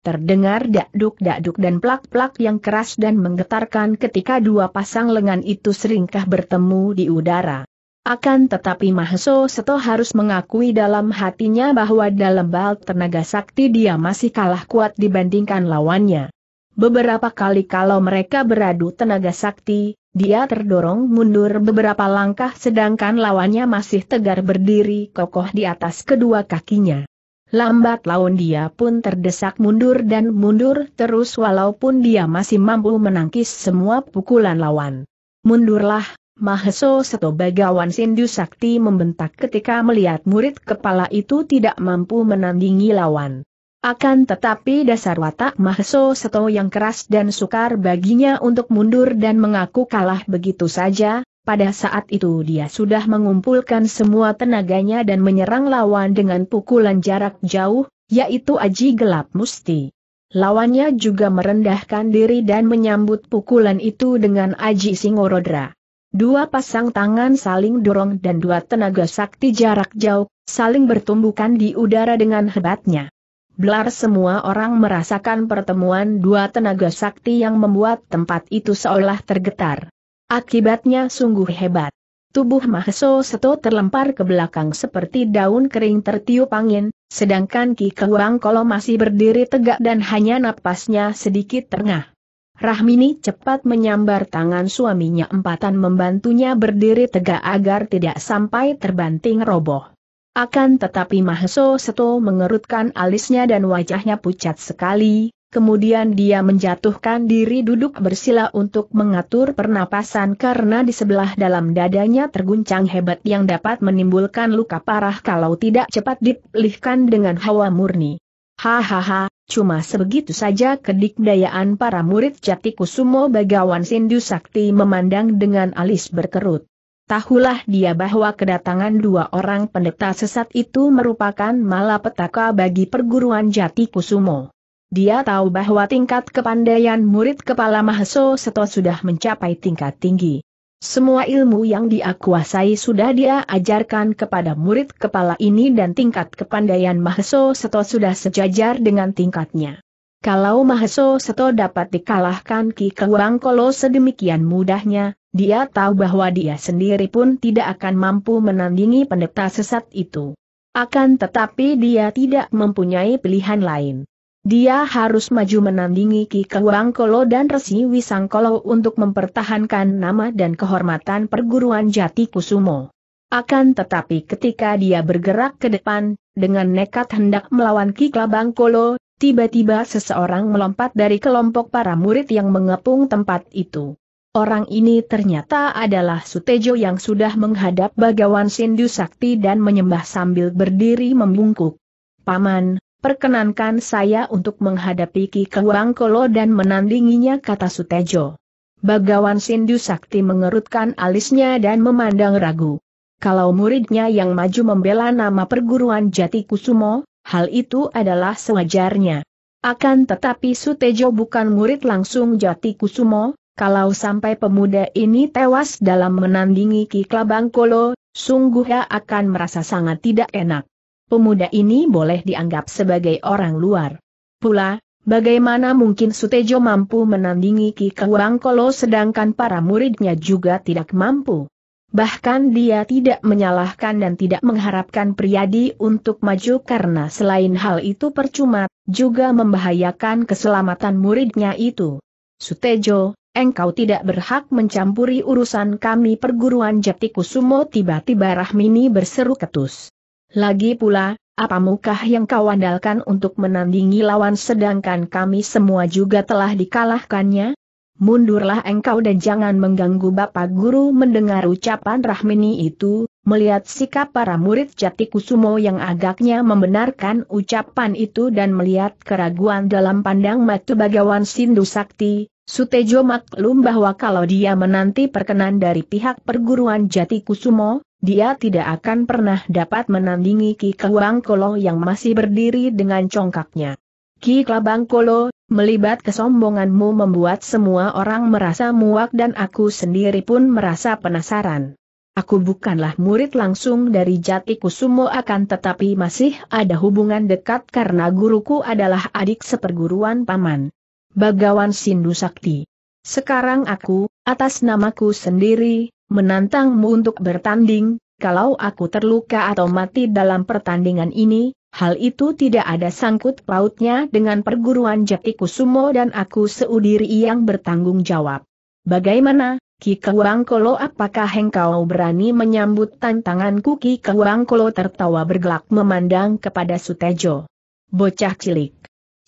Terdengar dakduk-dakduk dan plak-plak yang keras dan menggetarkan ketika dua pasang lengan itu seringkah bertemu di udara. Akan tetapi Maheso Seto harus mengakui dalam hatinya bahwa dalam bal tenaga sakti dia masih kalah kuat dibandingkan lawannya. Beberapa kali kalau mereka beradu tenaga sakti, dia terdorong mundur beberapa langkah sedangkan lawannya masih tegar berdiri kokoh di atas kedua kakinya. Lambat laun dia pun terdesak mundur dan mundur terus walaupun dia masih mampu menangkis semua pukulan lawan. Mundurlah, Maheso Seto Bagawan Sindu Sakti membentak ketika melihat murid kepala itu tidak mampu menandingi lawan. Akan tetapi dasar watak Maheso Seto yang keras dan sukar baginya untuk mundur dan mengaku kalah begitu saja, pada saat itu dia sudah mengumpulkan semua tenaganya dan menyerang lawan dengan pukulan jarak jauh, yaitu Aji Gelap Musti. Lawannya juga merendahkan diri dan menyambut pukulan itu dengan Aji Singorodra. Dua pasang tangan saling dorong dan dua tenaga sakti jarak jauh, saling bertumbukan di udara dengan hebatnya. Belar semua orang merasakan pertemuan dua tenaga sakti yang membuat tempat itu seolah tergetar. Akibatnya sungguh hebat. Tubuh Maheso Seto terlempar ke belakang seperti daun kering tertiup angin, sedangkan Ki Kewang Kolo masih berdiri tegak dan hanya napasnya sedikit terengah. Rahmini cepat menyambar tangan suaminya empatan membantunya berdiri tegak agar tidak sampai terbanting roboh. Akan tetapi Maheso Seto mengerutkan alisnya dan wajahnya pucat sekali, Kemudian dia menjatuhkan diri duduk bersila untuk mengatur pernapasan karena di sebelah dalam dadanya terguncang hebat yang dapat menimbulkan luka parah kalau tidak cepat dipelihkan dengan hawa murni. Hahaha, cuma sebegitu saja kedikdayaan para murid Jati Kusumo Bagawan Sindu Sakti memandang dengan alis berkerut. Tahulah dia bahwa kedatangan dua orang pendeta sesat itu merupakan malapetaka bagi perguruan Jati Kusumo. Dia tahu bahwa tingkat kepandaian murid kepala Mahaso Seto sudah mencapai tingkat tinggi. Semua ilmu yang dia kuasai sudah dia ajarkan kepada murid kepala ini dan tingkat kepandaian Mahaso Seto sudah sejajar dengan tingkatnya. Kalau Mahaso Seto dapat dikalahkan Ki Kewang Kolo sedemikian mudahnya, dia tahu bahwa dia sendiri pun tidak akan mampu menandingi pendeta sesat itu. Akan tetapi dia tidak mempunyai pilihan lain. Dia harus maju menandingi Ki Kolo dan Resi Wisangkolo untuk mempertahankan nama dan kehormatan perguruan Jati Kusumo. Akan tetapi ketika dia bergerak ke depan, dengan nekat hendak melawan Ki Kolo, tiba-tiba seseorang melompat dari kelompok para murid yang mengepung tempat itu. Orang ini ternyata adalah Sutejo yang sudah menghadap Bagawan Sindu Sakti dan menyembah sambil berdiri membungkuk. Paman, perkenankan saya untuk menghadapi Ki Kolo dan menandinginya kata Sutejo. Bagawan Sindu Sakti mengerutkan alisnya dan memandang ragu. Kalau muridnya yang maju membela nama perguruan Jati Kusumo, hal itu adalah sewajarnya. Akan tetapi Sutejo bukan murid langsung Jati Kusumo, kalau sampai pemuda ini tewas dalam menandingi Ki Kolo, sungguh ia akan merasa sangat tidak enak pemuda ini boleh dianggap sebagai orang luar. Pula, bagaimana mungkin Sutejo mampu menandingi Ki Kawang Kolo sedangkan para muridnya juga tidak mampu? Bahkan dia tidak menyalahkan dan tidak mengharapkan Priadi untuk maju karena selain hal itu percuma, juga membahayakan keselamatan muridnya itu. Sutejo, engkau tidak berhak mencampuri urusan kami perguruan Jatikusumo. tiba-tiba Rahmini berseru ketus. Lagi pula, apa mukah yang kau andalkan untuk menandingi lawan sedangkan kami semua juga telah dikalahkannya? Mundurlah engkau dan jangan mengganggu Bapak Guru mendengar ucapan Rahmini itu, melihat sikap para murid jati kusumo yang agaknya membenarkan ucapan itu dan melihat keraguan dalam pandang mata bagawan Sindu Sakti, Sutejo maklum bahwa kalau dia menanti perkenan dari pihak perguruan jati kusumo, dia tidak akan pernah dapat menandingi Ki Kelabang Kolo yang masih berdiri dengan congkaknya. Ki Kelabang Kolo, melibat kesombonganmu membuat semua orang merasa muak dan aku sendiri pun merasa penasaran. Aku bukanlah murid langsung dari Jati Kusumo akan tetapi masih ada hubungan dekat karena guruku adalah adik seperguruan paman. Bagawan Sindu Sakti. Sekarang aku, atas namaku sendiri, menantangmu untuk bertanding, kalau aku terluka atau mati dalam pertandingan ini, hal itu tidak ada sangkut pautnya dengan perguruan Jati Kusumo dan aku seudiri yang bertanggung jawab. Bagaimana, Ki Kewangkolo? apakah engkau berani menyambut tantanganku Ki Kewangkolo tertawa bergelak memandang kepada Sutejo. Bocah cilik.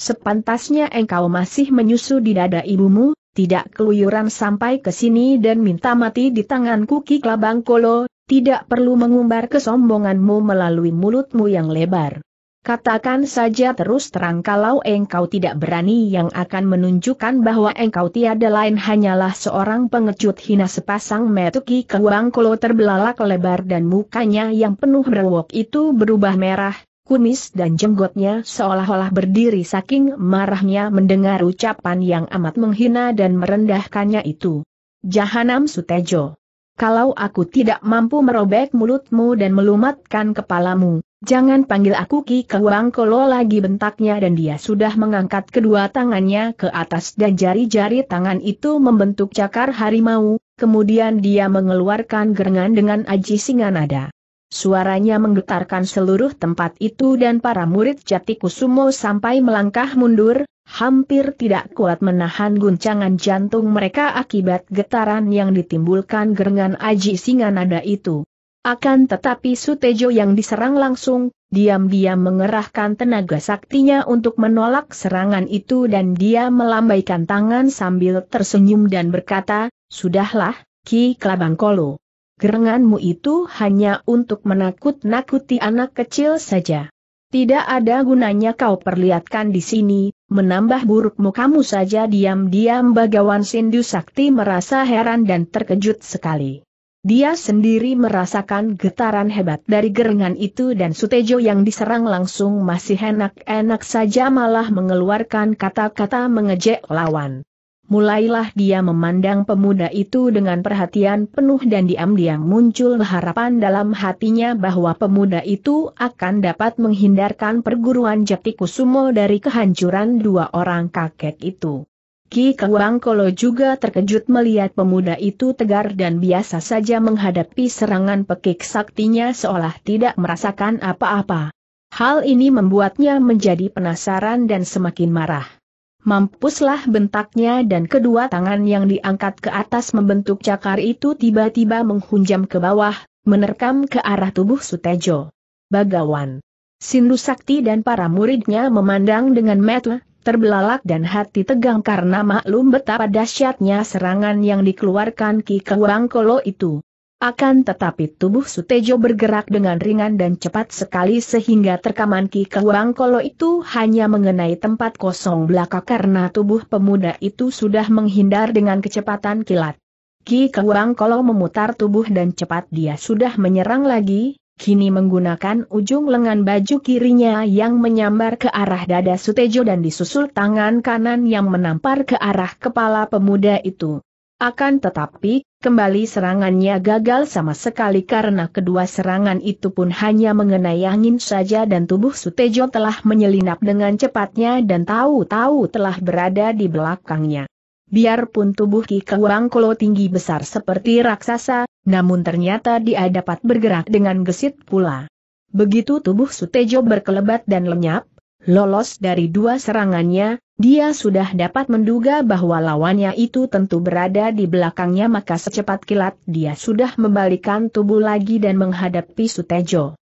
Sepantasnya engkau masih menyusu di dada ibumu, tidak keluyuran sampai ke sini dan minta mati di tangan Kuki Klabang Kolo, tidak perlu mengumbar kesombonganmu melalui mulutmu yang lebar. Katakan saja terus terang kalau engkau tidak berani yang akan menunjukkan bahwa engkau tiada lain hanyalah seorang pengecut hina sepasang metuki keuang kolo terbelalak lebar dan mukanya yang penuh berwok itu berubah merah, kumis dan jenggotnya seolah-olah berdiri saking marahnya mendengar ucapan yang amat menghina dan merendahkannya itu. Jahanam Sutejo. Kalau aku tidak mampu merobek mulutmu dan melumatkan kepalamu, jangan panggil aku Ki Kewang Kolo lagi bentaknya dan dia sudah mengangkat kedua tangannya ke atas dan jari-jari tangan itu membentuk cakar harimau, kemudian dia mengeluarkan gerengan dengan aji singanada. Suaranya menggetarkan seluruh tempat itu dan para murid jati kusumo sampai melangkah mundur, hampir tidak kuat menahan guncangan jantung mereka akibat getaran yang ditimbulkan gerengan Aji Singanada itu. Akan tetapi Sutejo yang diserang langsung, diam-diam mengerahkan tenaga saktinya untuk menolak serangan itu dan dia melambaikan tangan sambil tersenyum dan berkata, Sudahlah, Ki Kelabangkolo. Gerenganmu itu hanya untuk menakut-nakuti anak kecil saja. Tidak ada gunanya kau perlihatkan di sini, menambah burukmu kamu saja diam-diam Bagawan Sindu Sakti merasa heran dan terkejut sekali. Dia sendiri merasakan getaran hebat dari gerengan itu dan Sutejo yang diserang langsung masih enak-enak saja malah mengeluarkan kata-kata mengejek lawan mulailah dia memandang pemuda itu dengan perhatian penuh dan diam-diam muncul harapan dalam hatinya bahwa pemuda itu akan dapat menghindarkan perguruan Jatikusumo kusumo dari kehancuran dua orang kakek itu. Ki Kewang juga terkejut melihat pemuda itu tegar dan biasa saja menghadapi serangan pekik saktinya seolah tidak merasakan apa-apa. Hal ini membuatnya menjadi penasaran dan semakin marah. Mampuslah bentaknya dan kedua tangan yang diangkat ke atas membentuk cakar itu tiba-tiba menghunjam ke bawah, menerkam ke arah tubuh Sutejo. Bagawan. Sindu Sakti dan para muridnya memandang dengan metu, terbelalak dan hati tegang karena maklum betapa dahsyatnya serangan yang dikeluarkan Ki Kewangkolo itu. Akan tetapi tubuh Sutejo bergerak dengan ringan dan cepat sekali sehingga terkaman Ki Kewang Kolo itu hanya mengenai tempat kosong belaka karena tubuh pemuda itu sudah menghindar dengan kecepatan kilat. Ki Kewang Kolo memutar tubuh dan cepat dia sudah menyerang lagi, kini menggunakan ujung lengan baju kirinya yang menyambar ke arah dada Sutejo dan disusul tangan kanan yang menampar ke arah kepala pemuda itu. Akan tetapi, kembali serangannya gagal sama sekali karena kedua serangan itu pun hanya mengenai angin saja dan tubuh Sutejo telah menyelinap dengan cepatnya dan tahu-tahu telah berada di belakangnya. Biarpun tubuh Ki Kolo tinggi besar seperti raksasa, namun ternyata dia dapat bergerak dengan gesit pula. Begitu tubuh Sutejo berkelebat dan lenyap, Lolos dari dua serangannya, dia sudah dapat menduga bahwa lawannya itu tentu berada di belakangnya maka secepat kilat dia sudah membalikan tubuh lagi dan menghadapi Sutejo.